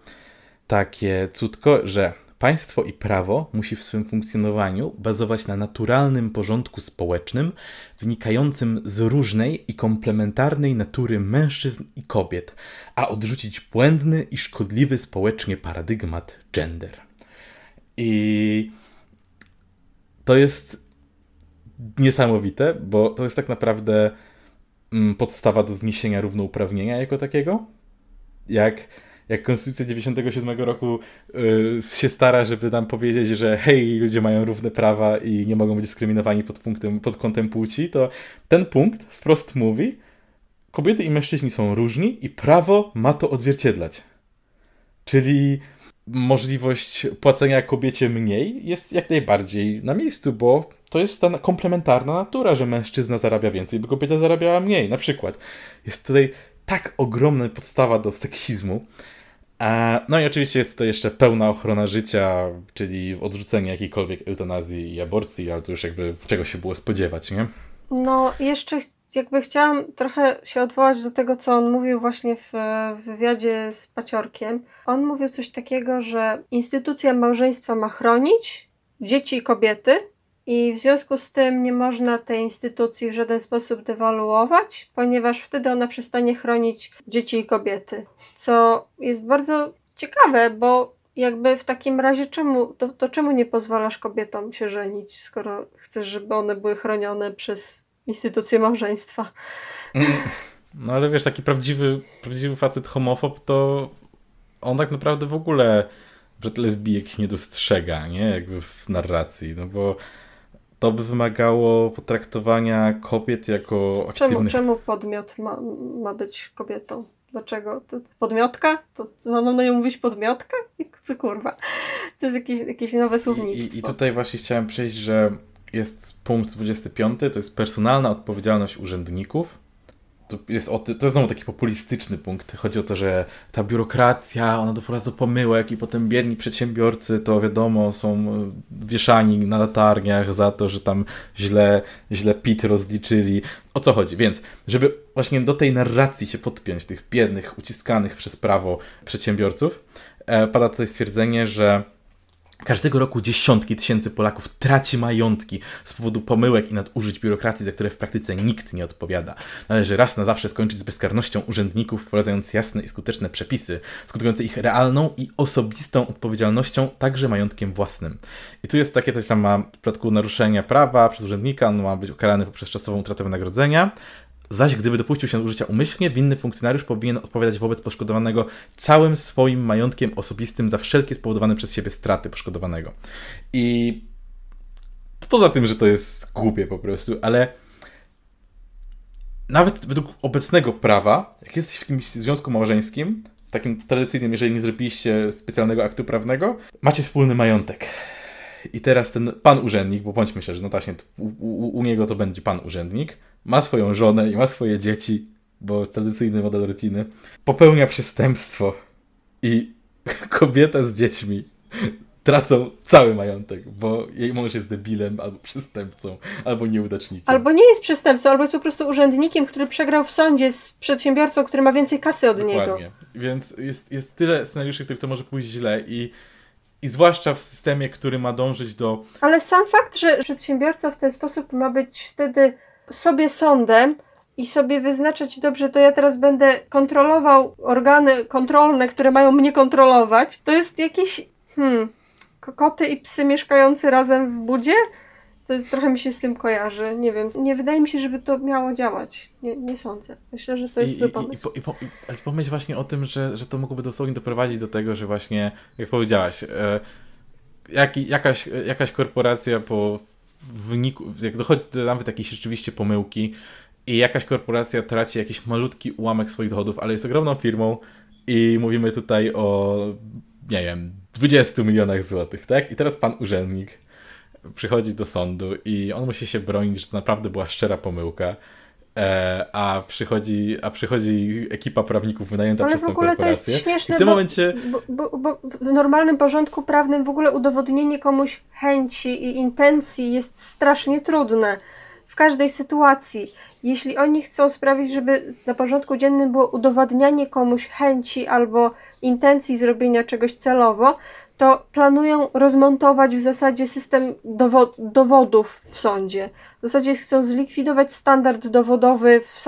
takie cudko, że państwo i prawo musi w swym funkcjonowaniu bazować na naturalnym porządku społecznym wynikającym z różnej i komplementarnej natury mężczyzn i kobiet, a odrzucić błędny i szkodliwy społecznie paradygmat gender. I to jest niesamowite, bo to jest tak naprawdę Mm, podstawa do zniesienia równouprawnienia jako takiego. Jak, jak Konstytucja 97 roku y, się stara, żeby nam powiedzieć, że hej, ludzie mają równe prawa i nie mogą być dyskryminowani pod, punktem, pod kątem płci, to ten punkt wprost mówi, kobiety i mężczyźni są różni i prawo ma to odzwierciedlać. Czyli możliwość płacenia kobiecie mniej jest jak najbardziej na miejscu, bo to jest ta komplementarna natura, że mężczyzna zarabia więcej, by kobieta zarabiała mniej. Na przykład jest tutaj tak ogromna podstawa do seksizmu. E, no i oczywiście jest tutaj jeszcze pełna ochrona życia, czyli odrzucenie jakiejkolwiek eutanazji i aborcji, ale to już jakby czego się było spodziewać, nie? No, jeszcze jakby chciałam trochę się odwołać do tego, co on mówił właśnie w wywiadzie z Paciorkiem. On mówił coś takiego, że instytucja małżeństwa ma chronić dzieci i kobiety, i w związku z tym nie można tej instytucji w żaden sposób dewaluować, ponieważ wtedy ona przestanie chronić dzieci i kobiety. Co jest bardzo ciekawe, bo jakby w takim razie czemu, to, to czemu nie pozwalasz kobietom się żenić, skoro chcesz, żeby one były chronione przez instytucję małżeństwa? Mm, no ale wiesz, taki prawdziwy, prawdziwy facet homofob to on tak naprawdę w ogóle przed lesbijek nie dostrzega, nie? Jakby w narracji, no bo to by wymagało potraktowania kobiet jako aktywnych... Czemu, czemu podmiot ma, ma być kobietą? Dlaczego? To, to podmiotka? To, to no, mam no, na no nią mówić podmiotka? Co kurwa? To jest jakieś, jakieś nowe słownictwo. I, I, tutaj właśnie chciałem przejść, że jest punkt 25, to jest personalna odpowiedzialność urzędników to jest, o, to jest znowu taki populistyczny punkt. Chodzi o to, że ta biurokracja, ona doprowadza do pomyłek i potem biedni przedsiębiorcy, to wiadomo, są e, wieszani na latarniach za to, że tam źle, źle PIT rozliczyli. O co chodzi? Więc, żeby właśnie do tej narracji się podpiąć, tych biednych, uciskanych przez prawo przedsiębiorców, e, pada tutaj stwierdzenie, że Każdego roku dziesiątki tysięcy Polaków traci majątki z powodu pomyłek i nadużyć biurokracji, za które w praktyce nikt nie odpowiada. Należy raz na zawsze skończyć z bezkarnością urzędników, wprowadzając jasne i skuteczne przepisy, skutkujące ich realną i osobistą odpowiedzialnością, także majątkiem własnym. I tu jest takie coś tam ma w przypadku naruszenia prawa przez urzędnika, on ma być ukarany poprzez czasową utratę wynagrodzenia, Zaś gdyby dopuścił się użycia umyślnie, winny funkcjonariusz powinien odpowiadać wobec poszkodowanego całym swoim majątkiem osobistym za wszelkie spowodowane przez siebie straty poszkodowanego. I poza tym, że to jest głupie po prostu, ale nawet według obecnego prawa, jak jesteś w jakimś związku małżeńskim, takim tradycyjnym, jeżeli nie zrobiliście specjalnego aktu prawnego, macie wspólny majątek. I teraz ten pan urzędnik, bo bądźmy szczerzy, no właśnie, u, u, u niego to będzie pan urzędnik, ma swoją żonę i ma swoje dzieci, bo tradycyjny model rodziny, popełnia przestępstwo i kobieta z dziećmi tracą cały majątek, bo jej mąż jest debilem albo przestępcą, albo nieudacznikiem. Albo nie jest przestępcą, albo jest po prostu urzędnikiem, który przegrał w sądzie z przedsiębiorcą, który ma więcej kasy od Dokładnie. niego. Więc jest, jest tyle scenariuszy, w których to może pójść źle i i zwłaszcza w systemie, który ma dążyć do. Ale sam fakt, że przedsiębiorca w ten sposób ma być wtedy sobie sądem i sobie wyznaczać dobrze, to ja teraz będę kontrolował organy kontrolne, które mają mnie kontrolować. To jest jakiś. Hmm. Koty i psy mieszkające razem w budzie? To jest, trochę mi się z tym kojarzy. Nie wiem. Nie wydaje mi się, żeby to miało działać. Nie, nie sądzę. Myślę, że to jest zły pomysł. I, i, po, i, ale pomyśl właśnie o tym, że, że to mogłoby dosłownie doprowadzić do tego, że właśnie, jak powiedziałaś, e, jak, jakaś, jakaś korporacja po wyniku, jak dochodzi do nawet jakiejś rzeczywiście pomyłki i jakaś korporacja traci jakiś malutki ułamek swoich dochodów, ale jest ogromną firmą i mówimy tutaj o, nie wiem, 20 milionach złotych, tak? I teraz pan urzędnik przychodzi do sądu i on musi się bronić, że to naprawdę była szczera pomyłka E, a, przychodzi, a przychodzi ekipa prawników wynajęta Ale przez tą korporację. Ale w ogóle to jest śmieszne, w tym bo, momencie... Bo, bo, bo, w normalnym porządku prawnym w ogóle udowodnienie komuś chęci i intencji jest strasznie trudne. W każdej sytuacji. Jeśli oni chcą sprawić, żeby na porządku dziennym było udowadnianie komuś chęci albo intencji zrobienia czegoś celowo, to planują rozmontować w zasadzie system dowo dowodów w sądzie. W zasadzie chcą zlikwidować standard dowodowy w,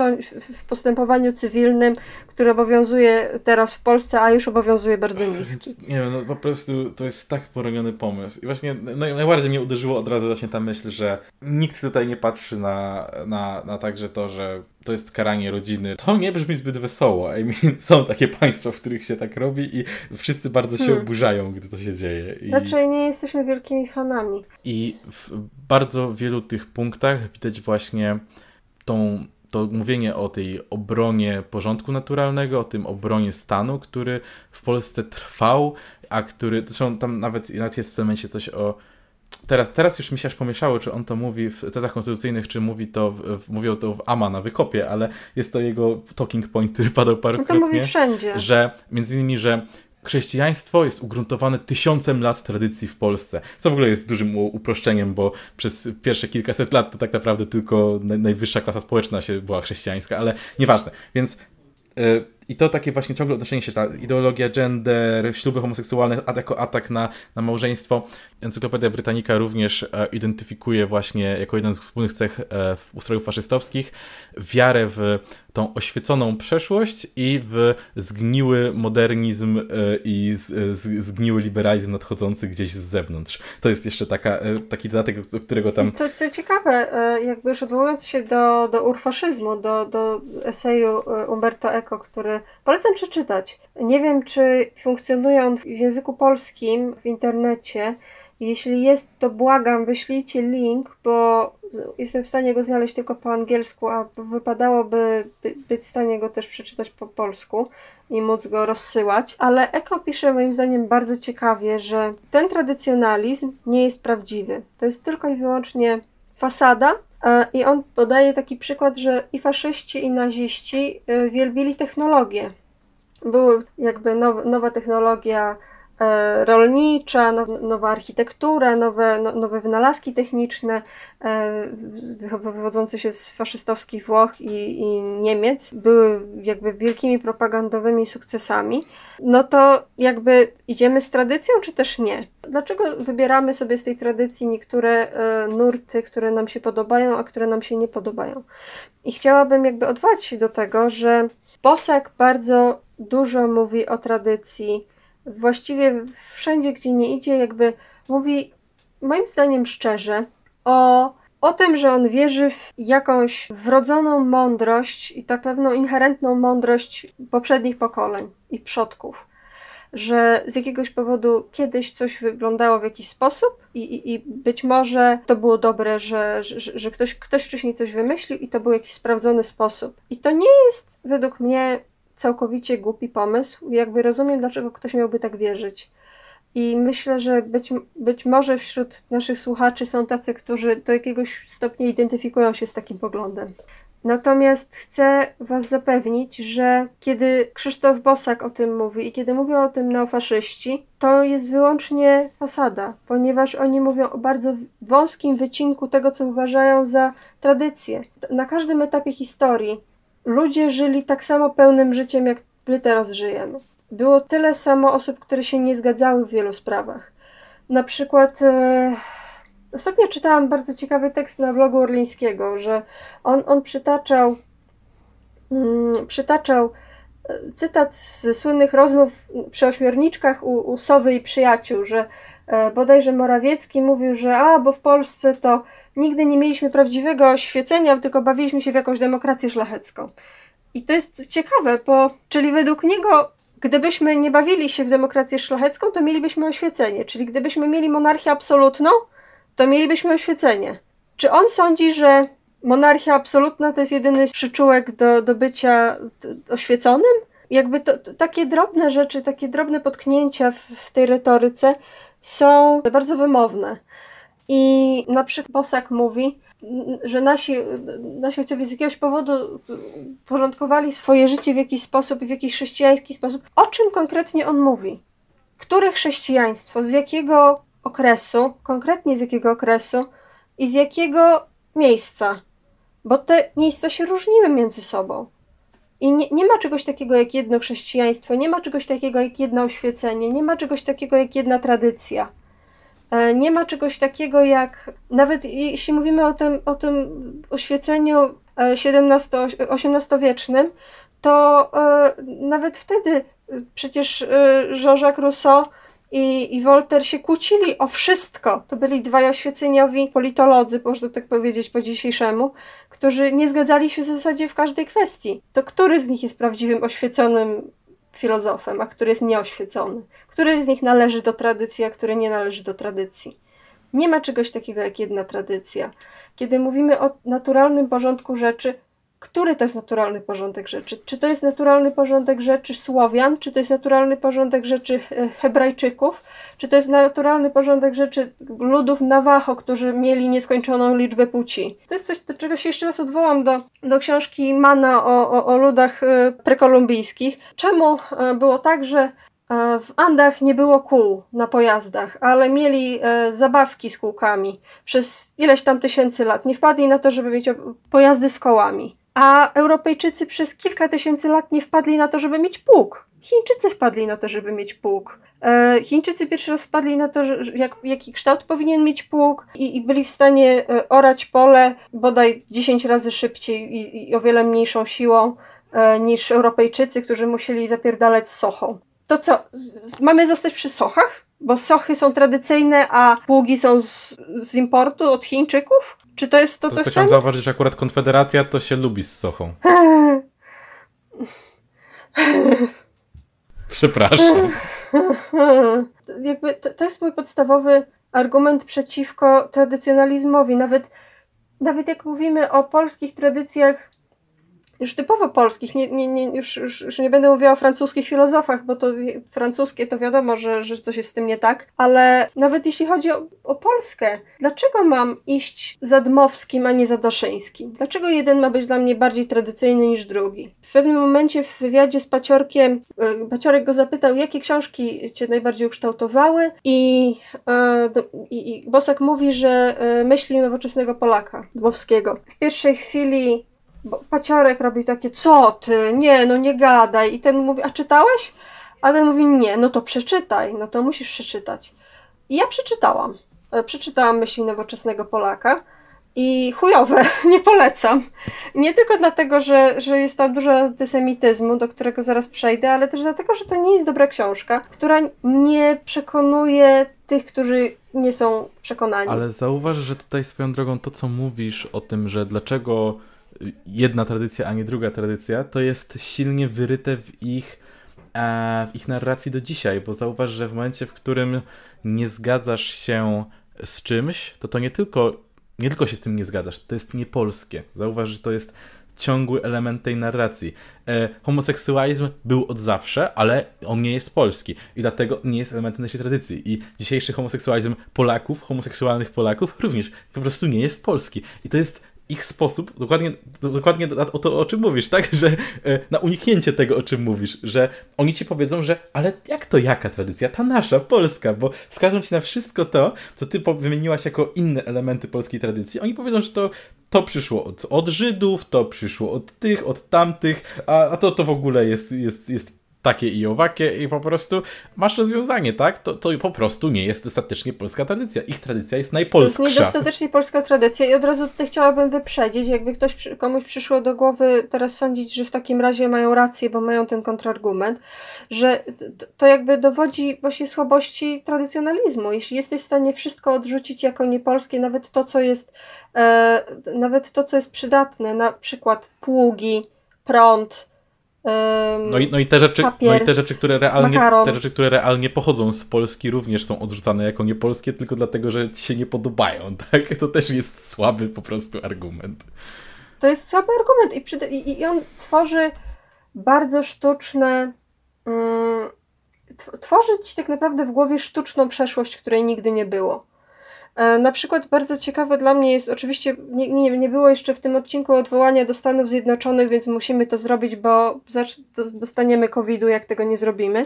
w postępowaniu cywilnym, który obowiązuje teraz w Polsce, a już obowiązuje bardzo niski. Nie wiem, no po prostu to jest tak poroniony pomysł. I właśnie naj no najbardziej mnie uderzyło od razu właśnie ta myśl, że nikt tutaj nie patrzy na, na, na także to, że to jest karanie rodziny. To nie brzmi zbyt wesoło. I mean, są takie państwa, w których się tak robi i wszyscy bardzo się hmm. oburzają, gdy to się dzieje. I... Raczej znaczy, nie jesteśmy wielkimi fanami. I w bardzo wielu tych punktach latach widać właśnie tą, to mówienie o tej obronie porządku naturalnego, o tym obronie stanu, który w Polsce trwał, a który, zresztą tam nawet, inaczej jest w tym momencie coś o Teraz, teraz już mi się aż pomieszało, czy on to mówi w tezach konstytucyjnych, czy mówi to w, w, mówią to w AMA na wykopie, ale jest to jego talking point, który padał parukrotnie. No on to mówi wszędzie. Że, między innymi, że chrześcijaństwo jest ugruntowane tysiącem lat tradycji w Polsce, co w ogóle jest dużym uproszczeniem, bo przez pierwsze kilkaset lat to tak naprawdę tylko najwyższa klasa społeczna się była chrześcijańska, ale nieważne. Więc... Yy, i to takie właśnie ciągle odnoszenie się, ta ideologia gender, śluby homoseksualne a jako atak na, na małżeństwo. Encyklopedia Brytanika również e, identyfikuje właśnie jako jeden z wspólnych cech e, ustrojów faszystowskich wiarę w tą oświeconą przeszłość i w zgniły modernizm e, i z, e, z, zgniły liberalizm nadchodzący gdzieś z zewnątrz. To jest jeszcze taka, e, taki dodatek, do którego tam... co, co ciekawe, jakby już odwołując się do, do urfaszyzmu, do, do eseju Umberto Eco, który Polecam przeczytać. Nie wiem, czy funkcjonuje on w języku polskim w internecie. Jeśli jest, to błagam, wyślijcie link, bo jestem w stanie go znaleźć tylko po angielsku, a wypadałoby być w stanie go też przeczytać po polsku i móc go rozsyłać. Ale Eko pisze moim zdaniem bardzo ciekawie, że ten tradycjonalizm nie jest prawdziwy. To jest tylko i wyłącznie fasada, i on podaje taki przykład, że i faszyści, i naziści y, wielbili technologię. Były jakby now, nowa technologia E, rolnicze, no, nowa architektura, nowe, no, nowe wynalazki techniczne e, wywodzące się z faszystowskich Włoch i, i Niemiec były jakby wielkimi propagandowymi sukcesami, no to jakby idziemy z tradycją, czy też nie? Dlaczego wybieramy sobie z tej tradycji niektóre e, nurty, które nam się podobają, a które nam się nie podobają? I chciałabym jakby odwołać się do tego, że Bosak bardzo dużo mówi o tradycji właściwie wszędzie, gdzie nie idzie, jakby mówi, moim zdaniem szczerze, o, o tym, że on wierzy w jakąś wrodzoną mądrość i tak pewną inherentną mądrość poprzednich pokoleń i przodków. Że z jakiegoś powodu kiedyś coś wyglądało w jakiś sposób, i, i, i być może to było dobre, że, że, że ktoś, ktoś wcześniej coś wymyślił i to był jakiś sprawdzony sposób. I to nie jest według mnie całkowicie głupi pomysł. Jakby rozumiem, dlaczego ktoś miałby tak wierzyć. I myślę, że być, być może wśród naszych słuchaczy są tacy, którzy do jakiegoś stopnia identyfikują się z takim poglądem. Natomiast chcę Was zapewnić, że kiedy Krzysztof Bosak o tym mówi i kiedy mówią o tym neofaszyści, to jest wyłącznie fasada, ponieważ oni mówią o bardzo wąskim wycinku tego, co uważają za tradycję. Na każdym etapie historii ludzie żyli tak samo pełnym życiem, jak my teraz żyjemy. Było tyle samo osób, które się nie zgadzały w wielu sprawach. Na przykład. E, ostatnio czytałam bardzo ciekawy tekst na blogu Orlińskiego, że on, on przytaczał, mm, przytaczał e, cytat ze słynnych rozmów przy ośmiorniczkach u, u Sowy i przyjaciół, że e, bodajże Morawiecki mówił, że a, bo w Polsce to nigdy nie mieliśmy prawdziwego świecenia, tylko bawiliśmy się w jakąś demokrację szlachecką. I to jest ciekawe, bo czyli według niego, gdybyśmy nie bawili się w demokrację szlachecką, to mielibyśmy oświecenie. Czyli gdybyśmy mieli monarchię absolutną, to mielibyśmy oświecenie. Czy on sądzi, że monarchia absolutna to jest jedyny przyczółek do, do bycia oświeconym? Jakby to, to takie drobne rzeczy, takie drobne potknięcia w, w tej retoryce są bardzo wymowne. I na przykład Bosak mówi, że nasi, nasi ojcowie z jakiegoś powodu porządkowali swoje życie w jakiś sposób, w jakiś chrześcijański sposób. O czym konkretnie on mówi? Które chrześcijaństwo, z jakiego okresu, konkretnie z jakiego okresu i z jakiego miejsca? Bo te miejsca się różniły między sobą. I nie, nie, ma czegoś takiego jak jedno chrześcijaństwo, nie ma czegoś takiego jak jedno oświecenie, nie ma czegoś takiego jak jedna tradycja. E, nie ma czegoś takiego jak, nawet jeśli mówimy o tym, o tym oświeceniu xviii e, wiecznym to e, nawet wtedy przecież Jean-Jacques Rousseau i, i Voltaire się kłócili o wszystko. To byli dwaj oświeceniowi politolodzy, można tak powiedzieć po dzisiejszemu, którzy nie zgadzali się w zasadzie w każdej kwestii. To który z nich jest prawdziwym oświeconym filozofem, a który jest nieoświecony, który z nich należy do tradycji, a który nie należy do tradycji. Nie ma czegoś takiego jak jedna tradycja. Kiedy mówimy o naturalnym porządku rzeczy, który to jest naturalny porządek rzeczy. Czy to jest naturalny porządek rzeczy Słowian, czy to jest naturalny porządek rzeczy e, Hebrajczyków, czy to jest naturalny porządek rzeczy ludów Navajo, którzy mieli nieskończoną liczbę płci. To jest coś, do czego się jeszcze raz odwołam do, do książki Mana o, o, o ludach e, prekolumbijskich. Czemu e, było tak, że w Andach nie było kół na pojazdach, ale mieli zabawki z kółkami przez ileś tam tysięcy lat. Nie wpadli na to, żeby mieć pojazdy z kołami a Europejczycy przez kilka tysięcy lat nie wpadli na to, żeby mieć pług. Chińczycy wpadli na to, żeby mieć pług. E, Chińczycy pierwszy raz wpadli na to, jak, jaki kształt powinien mieć pług i, i, byli w stanie e, orać pole bodaj 10 razy szybciej i, i o wiele mniejszą siłą e, niż Europejczycy, którzy musieli zapierdalać sochą. To co, z, z, mamy zostać przy sochach? Bo sochy są tradycyjne, a pługi są z, z importu od Chińczyków? Czy to jest to, to co chcemy? Chciałem zauważyć, że akurat Konfederacja to się lubi z sochą. Przepraszam. Jakby to, to jest mój podstawowy argument przeciwko tradycjonalizmowi. Nawet, nawet jak mówimy o polskich tradycjach już typowo polskich, nie, nie, nie, już, już, już nie będę mówiła o francuskich filozofach, bo to francuskie to wiadomo, że, że coś jest z tym nie tak, ale nawet jeśli chodzi o, o Polskę, dlaczego mam iść za Dmowskim, a nie za Daszyńskim? Dlaczego jeden ma być dla mnie bardziej tradycyjny niż drugi? W pewnym momencie w wywiadzie z Paciorkiem, e, Paciorek go zapytał, jakie książki cię najbardziej ukształtowały i, e, i, i Bosak mówi, że e, myśli nowoczesnego Polaka, Dmowskiego. W pierwszej chwili bo paciorek robi takie, co ty, nie, no nie gadaj. I ten mówi, a czytałeś? A ten mówi, nie, no to przeczytaj, no to musisz przeczytać. I ja przeczytałam. E, przeczytałam myśli nowoczesnego Polaka i chujowe, nie polecam. Nie tylko dlatego, że, że jest tam dużo antysemityzmu, do którego zaraz przejdę, ale też dlatego, że to nie jest dobra książka, która nie przekonuje tych, którzy nie są przekonani. Ale zauważ, że tutaj swoją drogą to, co mówisz o tym, że dlaczego jedna tradycja, a nie druga tradycja, to jest silnie wyryte w ich, e, w ich narracji do dzisiaj, bo zauważ, że w momencie, w którym nie zgadzasz się z czymś, to to nie tylko, nie tylko się z tym nie zgadzasz, to jest niepolskie. Zauważ, że to jest ciągły element tej narracji. E, homoseksualizm był od zawsze, ale on nie jest polski i dlatego nie jest elementem naszej tradycji. I dzisiejszy homoseksualizm Polaków, homoseksualnych Polaków również po prostu nie jest polski. I to jest ich sposób, dokładnie, dokładnie o to, o czym mówisz, tak? Że e, na uniknięcie tego, o czym mówisz, że oni ci powiedzą, że ale jak to jaka tradycja? Ta nasza, polska, bo wskażą ci na wszystko to, co ty wymieniłaś jako inne elementy polskiej tradycji. Oni powiedzą, że to, to przyszło od, od Żydów, to przyszło od tych, od tamtych, a, a to, to w ogóle jest, jest, jest takie i owakie i po prostu masz rozwiązanie, tak? To, to po prostu nie jest dostatecznie polska tradycja. Ich tradycja jest najpolsksza. To jest niedostatecznie polska tradycja i od razu tutaj chciałabym wyprzedzić, jakby ktoś komuś przyszło do głowy teraz sądzić, że w takim razie mają rację, bo mają ten kontrargument, że to jakby dowodzi właśnie słabości tradycjonalizmu. Jeśli jesteś w stanie wszystko odrzucić jako niepolskie, nawet to, co jest e, nawet to, co jest przydatne, na przykład pługi, prąd, no, i, no, i te rzeczy, papier, no i te rzeczy, które realnie, makaron. te rzeczy, które realnie pochodzą z Polski, również są odrzucane jako niepolskie, tylko dlatego, że ci się nie podobają. Tak? To też jest słaby po prostu argument. To jest słaby argument i, przy, i, i on tworzy bardzo sztuczne. Mm, tworzy ci tak naprawdę w głowie sztuczną przeszłość, której nigdy nie było. E, na przykład bardzo ciekawe dla mnie jest, oczywiście nie, nie, nie było jeszcze w tym odcinku odwołania do Stanów Zjednoczonych, więc musimy to zrobić, bo dostaniemy COVID-u, jak tego nie zrobimy.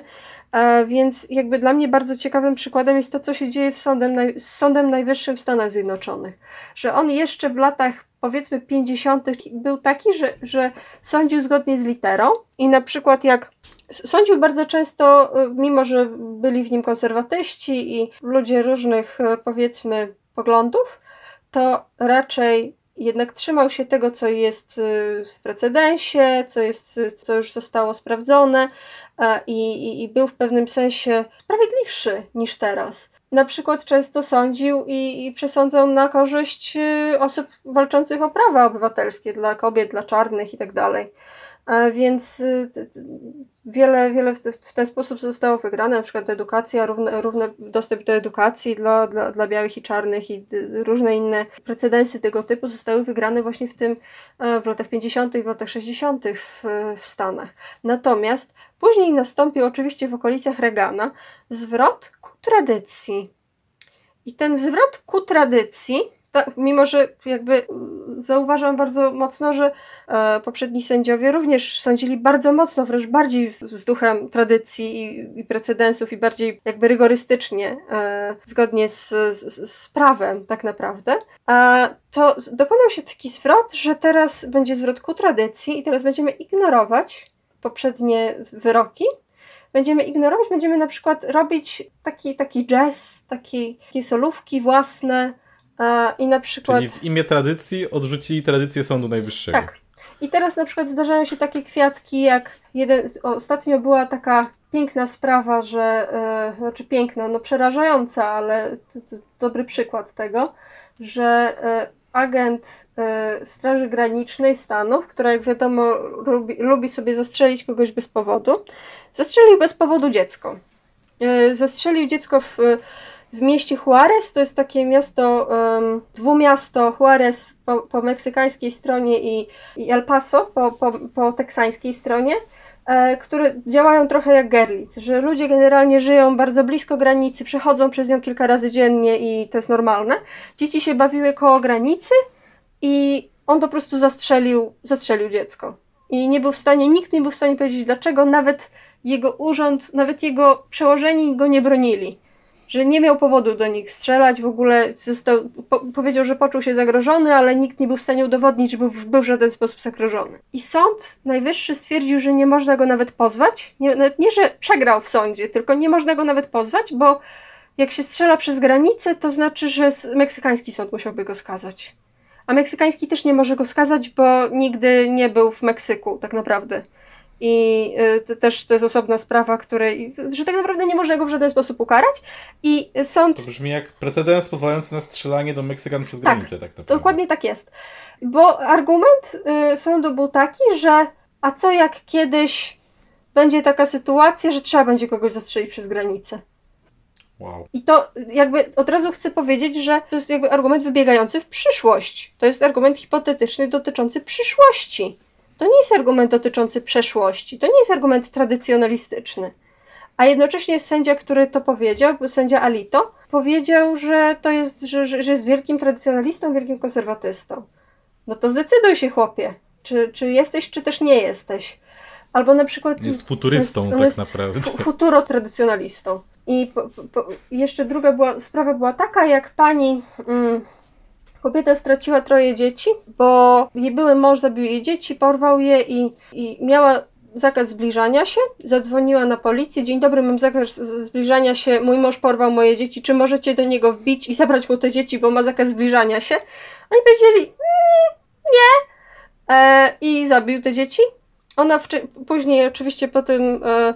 E, więc jakby dla mnie bardzo ciekawym przykładem jest to, co się dzieje w sądem, z Sądem Najwyższym w Stanach Zjednoczonych. Że on jeszcze w latach powiedzmy 50. był taki, że, że sądził zgodnie z literą i na przykład jak Sądził bardzo często, y, mimo że byli w nim konserwatyści i ludzie różnych, y, powiedzmy, poglądów, to raczej jednak trzymał się tego, co jest y, w precedensie, co, jest, co już zostało sprawdzone i, i, i był w pewnym sensie sprawiedliwszy niż teraz. Na przykład często sądził i, i przesądzał na korzyść osób walczących o prawa obywatelskie dla kobiet, dla czarnych itd. Tak więc y, wiele, wiele w ten sposób zostało wygrane, na przykład edukacja, równy, równy dostęp do edukacji dla, dla, dla białych i czarnych i różne inne precedensy tego typu zostały wygrane właśnie w tym e, w latach 50., w latach 60. w, w Stanach. Natomiast później nastąpił oczywiście w okolicach Reagana zwrot ku tradycji. I ten zwrot ku tradycji mimo że jakby y, zauważam bardzo mocno, że e, poprzedni sędziowie również sądzili bardzo mocno, wręcz bardziej w, z duchem tradycji i, i, precedensów i bardziej jakby rygorystycznie, e, zgodnie z, z, z, prawem tak naprawdę. A to dokonał się taki zwrot, że teraz będzie zwrot ku tradycji i teraz będziemy ignorować poprzednie wyroki będziemy ignorować, będziemy na przykład robić taki, taki jazz, taki, takie solówki własne, E, I na przykład. Czyli w imię tradycji odrzucili tradycję Sądu Najwyższego. Tak. I teraz na przykład zdarzają się takie kwiatki, jak jeden, ostatnio była taka piękna sprawa, że, yy, znaczy piękna, no przerażająca, ale to, to dobry przykład tego, że yy, agent Straży Granicznej Stanów, która jak wiadomo lubi, lubi, sobie zastrzelić kogoś bez powodu, zastrzelił bez powodu dziecko. zastrzelił dziecko w w mieście Juarez, to jest takie miasto, um, dwumiasto Juarez po, po meksykańskiej stronie i, i, El Paso po, po, po teksańskiej stronie, e, które działają trochę jak Gerlitz, że ludzie generalnie żyją bardzo blisko granicy, przechodzą przez nią kilka razy dziennie i to jest normalne. Dzieci się bawiły koło granicy i on po prostu zastrzelił, zastrzelił dziecko. I nie był w stanie, nikt nie był w stanie powiedzieć dlaczego, nawet jego urząd, nawet jego przełożeni go nie bronili że nie miał powodu do nich strzelać, w ogóle został, po, powiedział, że poczuł się zagrożony, ale nikt nie był w stanie udowodnić, że był, był w żaden sposób zagrożony. I sąd najwyższy stwierdził, że nie można go nawet pozwać. Nie, nawet no, nie, że przegrał w sądzie, tylko nie można go nawet pozwać, bo jak się strzela przez granicę, to znaczy, że meksykański sąd musiałby go skazać. A meksykański też nie może go skazać, bo nigdy nie był w Meksyku, tak naprawdę. I y, to też to jest osobna sprawa, której, że tak naprawdę nie można go w żaden sposób ukarać. I sąd. To brzmi jak precedens pozwalający na strzelanie do Meksykan przez tak, granicę, tak naprawdę. Dokładnie tak jest. Bo argument y, sądu był taki, że a co jak kiedyś będzie taka sytuacja, że trzeba będzie kogoś zastrzelić przez granicę. Wow. I to jakby od razu chcę powiedzieć, że to jest jakby argument wybiegający w przyszłość. To jest argument hipotetyczny dotyczący przyszłości. To nie jest argument dotyczący przeszłości, to nie jest argument tradycjonalistyczny. A jednocześnie sędzia, który to powiedział, sędzia Alito, powiedział, że to jest, że, że jest wielkim tradycjonalistą, wielkim konserwatystą. No to zdecyduj się, chłopie, czy, czy jesteś, czy też nie jesteś. Albo na przykład. Jest futurystą, jest, tak jest naprawdę. Futurotradycjonalistą. I po, po, jeszcze druga była, sprawa była taka, jak pani mm, Kobieta straciła troje dzieci, bo jej były mąż zabił jej dzieci, porwał je i, i miała zakaz zbliżania się. Zadzwoniła na policję. Dzień dobry, mam zakaz zbliżania się. Mój mąż porwał moje dzieci. Czy możecie do niego wbić i zabrać mu te dzieci, bo ma zakaz zbliżania się? Oni powiedzieli, mm, nie. E, I zabił te dzieci. Ona później oczywiście po tym e,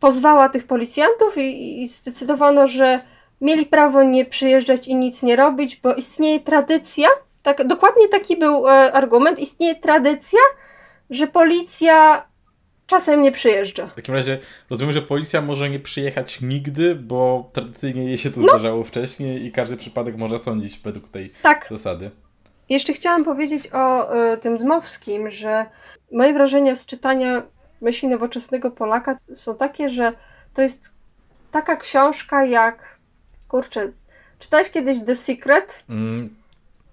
pozwała tych policjantów i, i zdecydowano, że mieli prawo nie przyjeżdżać i nic nie robić, bo istnieje tradycja, tak, dokładnie taki był e, argument, istnieje tradycja, że policja czasem nie przyjeżdża. W takim razie rozumiem, że policja może nie przyjechać nigdy, bo tradycyjnie jej się to no. zdarzało wcześniej i każdy przypadek może sądzić według tej tak. zasady. Jeszcze chciałam powiedzieć o y, tym Dmowskim, że moje wrażenia z czytania myśli nowoczesnego Polaka są takie, że to jest taka książka jak Kurczę, czytałeś kiedyś The Secret? Mm.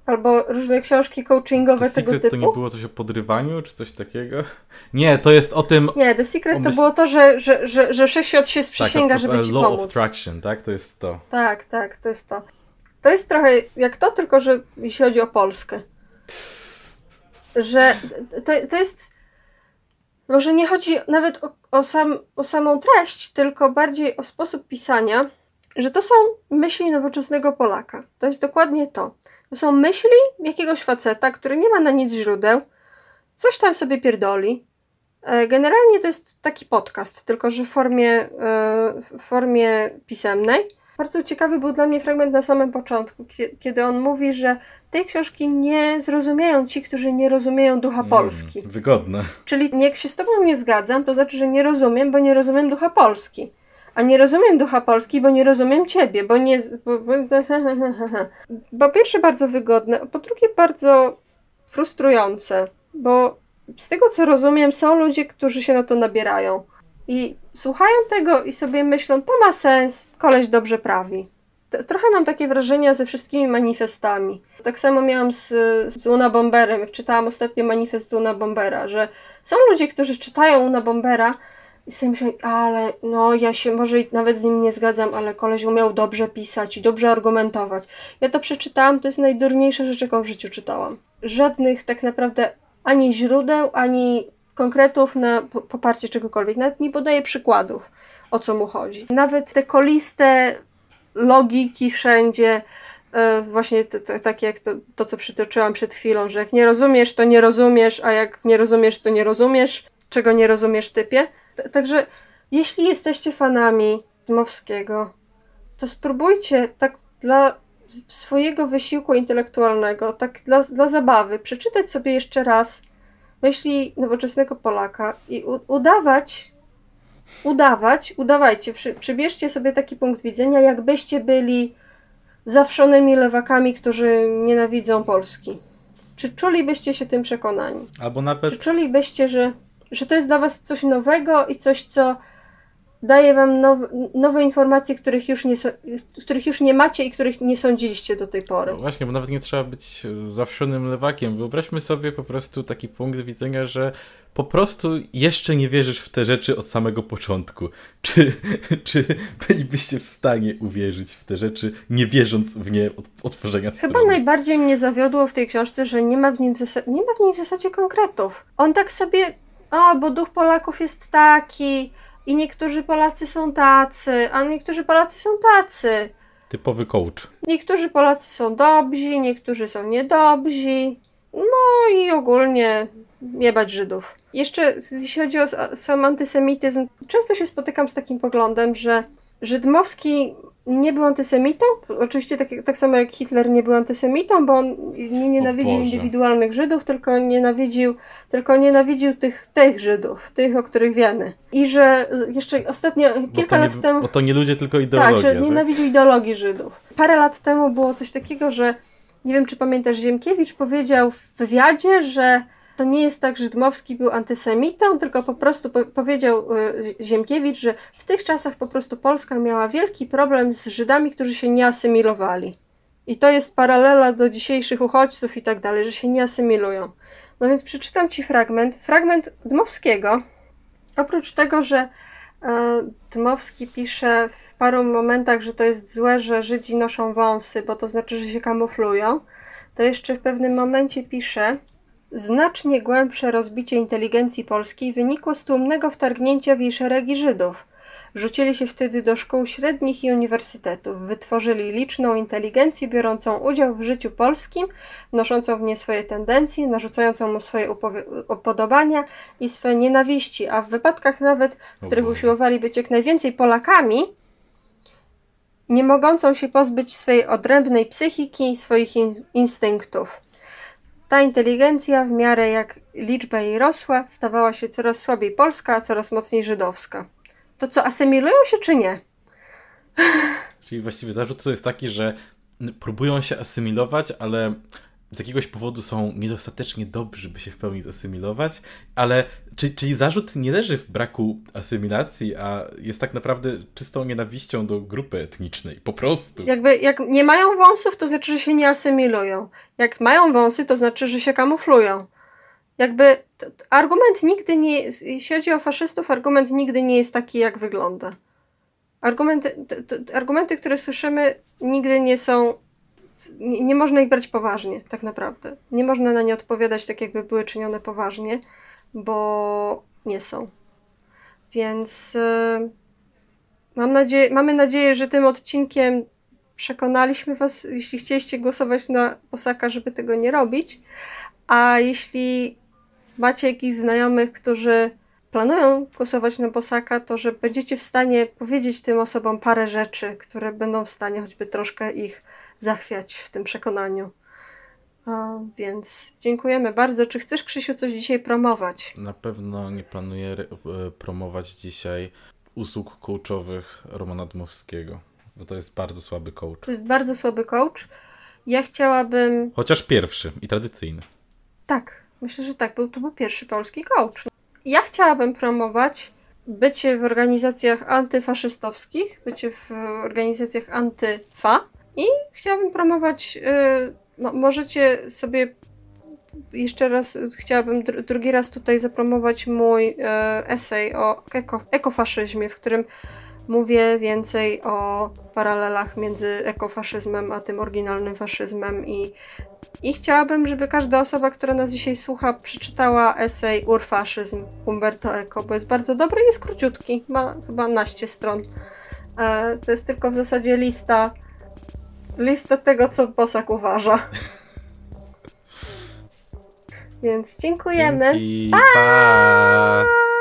Albo różne książki coachingowe The tego Secret typu? to nie było coś o podrywaniu czy coś takiego? Nie, to jest o tym... Nie, The Secret myśl... to było to, że, że, że, że wszechświat się tak, sprzysięga, tak, żeby ci law pomóc. Law of Traction, tak? To jest to. Tak, tak, to jest to. To jest trochę jak to, tylko że jeśli chodzi o Polskę. Że to, to jest... Może nie chodzi nawet o, o, sam, o samą treść, tylko bardziej o sposób pisania że to są myśli nowoczesnego Polaka. To jest dokładnie to. To są myśli jakiegoś faceta, który nie ma na nic źródeł, coś tam sobie pierdoli. E, generalnie to jest taki podcast, tylko że w formie, e, w formie pisemnej. Bardzo ciekawy był dla mnie fragment na samym początku, kiedy on mówi, że tej książki nie zrozumieją ci, którzy nie rozumieją ducha mm, Polski. wygodne. Czyli jak się z tobą nie zgadzam, to znaczy, że nie rozumiem, bo nie rozumiem ducha Polski a nie rozumiem ducha Polski, bo nie rozumiem ciebie, bo nie. Bo, bo, po pierwsze, bardzo wygodne, po drugie, bardzo frustrujące, bo z tego co rozumiem, są ludzie, którzy się na to nabierają. I słuchają tego i sobie myślą, to ma sens, koleś dobrze prawi. trochę mam takie wrażenia ze wszystkimi manifestami. Tak samo miałam z, z Una Bomberem, jak czytałam ostatnio manifest Una Bombera, że są ludzie, którzy czytają Una Bombera i sobie myślę, ale no ja się może nawet z nim nie zgadzam, ale koleś umiał dobrze pisać i dobrze argumentować. Ja to przeczytałam, to jest najdurniejsza rzecz, jaką w życiu czytałam. Żadnych tak naprawdę ani źródeł, ani konkretów na poparcie czegokolwiek. Nawet nie podaje przykładów, o co mu chodzi. Nawet te koliste logiki wszędzie, e, właśnie takie jak to, to, co przytoczyłam przed chwilą, że jak nie rozumiesz, to nie rozumiesz, a jak nie rozumiesz, to nie rozumiesz, czego nie rozumiesz typie Także jeśli jesteście fanami Dmowskiego, to spróbujcie tak dla swojego wysiłku intelektualnego, tak dla, dla zabawy, przeczytać sobie jeszcze raz myśli nowoczesnego Polaka i u, udawać, udawać, udawajcie, przy, przybierzcie sobie taki punkt widzenia, jakbyście byli zawszonymi lewakami, którzy nienawidzą Polski. Czy czulibyście się tym przekonani? Albo nawet... Czy czulibyście, że że to jest dla Was coś nowego i coś, co daje Wam nowe, nowe informacje, których już, nie, których już nie macie i których nie sądziliście do tej pory. No właśnie, bo nawet nie trzeba być zawszonym lewakiem. Wyobraźmy sobie po prostu taki punkt widzenia, że po prostu jeszcze nie wierzysz w te rzeczy od samego początku. Czy, czy bylibyście w stanie uwierzyć w te rzeczy, nie wierząc w nie od otworzenia strony? Chyba najbardziej mnie zawiodło w tej książce, że nie ma w nim, nie ma w nim w zasadzie konkretów. On tak sobie a bo duch Polaków jest taki i niektórzy Polacy są tacy, a niektórzy Polacy są tacy. Typowy coach. Niektórzy Polacy są dobrzy, niektórzy są niedobrzy. No i ogólnie jebać Żydów. Jeszcze jeśli chodzi o sam antysemityzm, często się spotykam z takim poglądem, że żydmowski nie był antysemitą. Oczywiście tak, tak samo jak Hitler nie był antysemitą, bo on nie nienawidził indywidualnych Żydów, tylko nienawidził, tylko nienawidził tych, tych Żydów, tych, o których wiemy. I że jeszcze ostatnio, kilka lat temu... Bo to nie ludzie, tylko ideologia. Tak, że tak? nienawidził ideologii Żydów. Parę lat temu było coś takiego, że nie wiem, czy pamiętasz, Ziemkiewicz powiedział w wywiadzie, że to nie jest tak, że Dmowski był antysemitą, tylko po prostu po powiedział e, Ziemkiewicz, że w tych czasach po prostu Polska miała wielki problem z Żydami, którzy się nie asymilowali. I to jest paralela do dzisiejszych uchodźców i tak dalej, że się nie asymilują. No więc przeczytam Ci fragment, fragment Dmowskiego. Oprócz tego, że e, Dmowski pisze w paru momentach, że to jest złe, że Żydzi noszą wąsy, bo to znaczy, że się kamuflują, to jeszcze w pewnym momencie pisze, Znacznie głębsze rozbicie inteligencji polskiej wynikło z tłumnego wtargnięcia w jej szeregi Żydów. Rzucili się wtedy do szkół średnich i uniwersytetów, wytworzyli liczną inteligencję biorącą udział w życiu polskim, noszącą w nie swoje tendencje, narzucającą mu swoje upodobania i swoje nienawiści, a w wypadkach nawet, w których usiłowali być jak najwięcej Polakami, nie mogącą się pozbyć swojej odrębnej psychiki i swoich instynktów. Ta inteligencja, w miarę jak liczba jej rosła, stawała się coraz słabiej polska, a coraz mocniej żydowska. To co, asymilują się czy nie? Czyli właściwie zarzut jest taki, że próbują się asymilować, ale z jakiegoś powodu są niedostatecznie dobrzy, by się w pełni zasymilować, ale czyli, czyli zarzut nie leży w braku asymilacji, a jest tak naprawdę czystą nienawiścią do grupy etnicznej, po prostu. Jakby jak nie mają wąsów, to znaczy, że się nie asymilują. Jak mają wąsy, to znaczy, że się kamuflują. Jakby to, argument nigdy nie, jeśli chodzi o faszystów, argument nigdy nie jest taki, jak wygląda. Argumenty, to, argumenty, które słyszymy, nigdy nie są nie, nie można ich brać poważnie, tak naprawdę. Nie można na nie odpowiadać tak, jakby były czynione poważnie, bo nie są. Więc yy, mam mamy nadzieję, że tym odcinkiem przekonaliśmy Was, jeśli chcieliście głosować na Osaka, żeby tego nie robić. A jeśli macie jakichś znajomych, którzy planują głosować na Bosaka, to że będziecie w stanie powiedzieć tym osobom parę rzeczy, które będą w stanie choćby troszkę ich zachwiać w tym przekonaniu. więc dziękujemy bardzo. Czy chcesz, Krzysiu, coś dzisiaj promować? Na pewno nie planuję e, promować dzisiaj usług coachowych Romana Dmowskiego, bo to jest bardzo słaby coach. To jest bardzo słaby coach. Ja chciałabym. Chociaż pierwszy i tradycyjny. Tak, myślę, że tak. Był to był pierwszy polski coach. Ja chciałabym promować bycie w organizacjach antyfaszystowskich, bycie w organizacjach antyfa, i chciałabym promować, no, możecie sobie jeszcze raz, chciałabym dr drugi raz tutaj zapromować mój y, esej o eko ekofaszyzmie, w którym mówię więcej o paralelach między ekofaszyzmem a tym oryginalnym faszyzmem i, i chciałabym, żeby każda osoba, która nas dzisiaj słucha, przeczytała esej Urfaszyzm Umberto Eco, bo jest bardzo dobry i jest króciutki, ma chyba naście stron. E, to jest tylko w zasadzie lista listę tego, co Bosak uważa. Więc dziękujemy. Dzięki, pa! pa!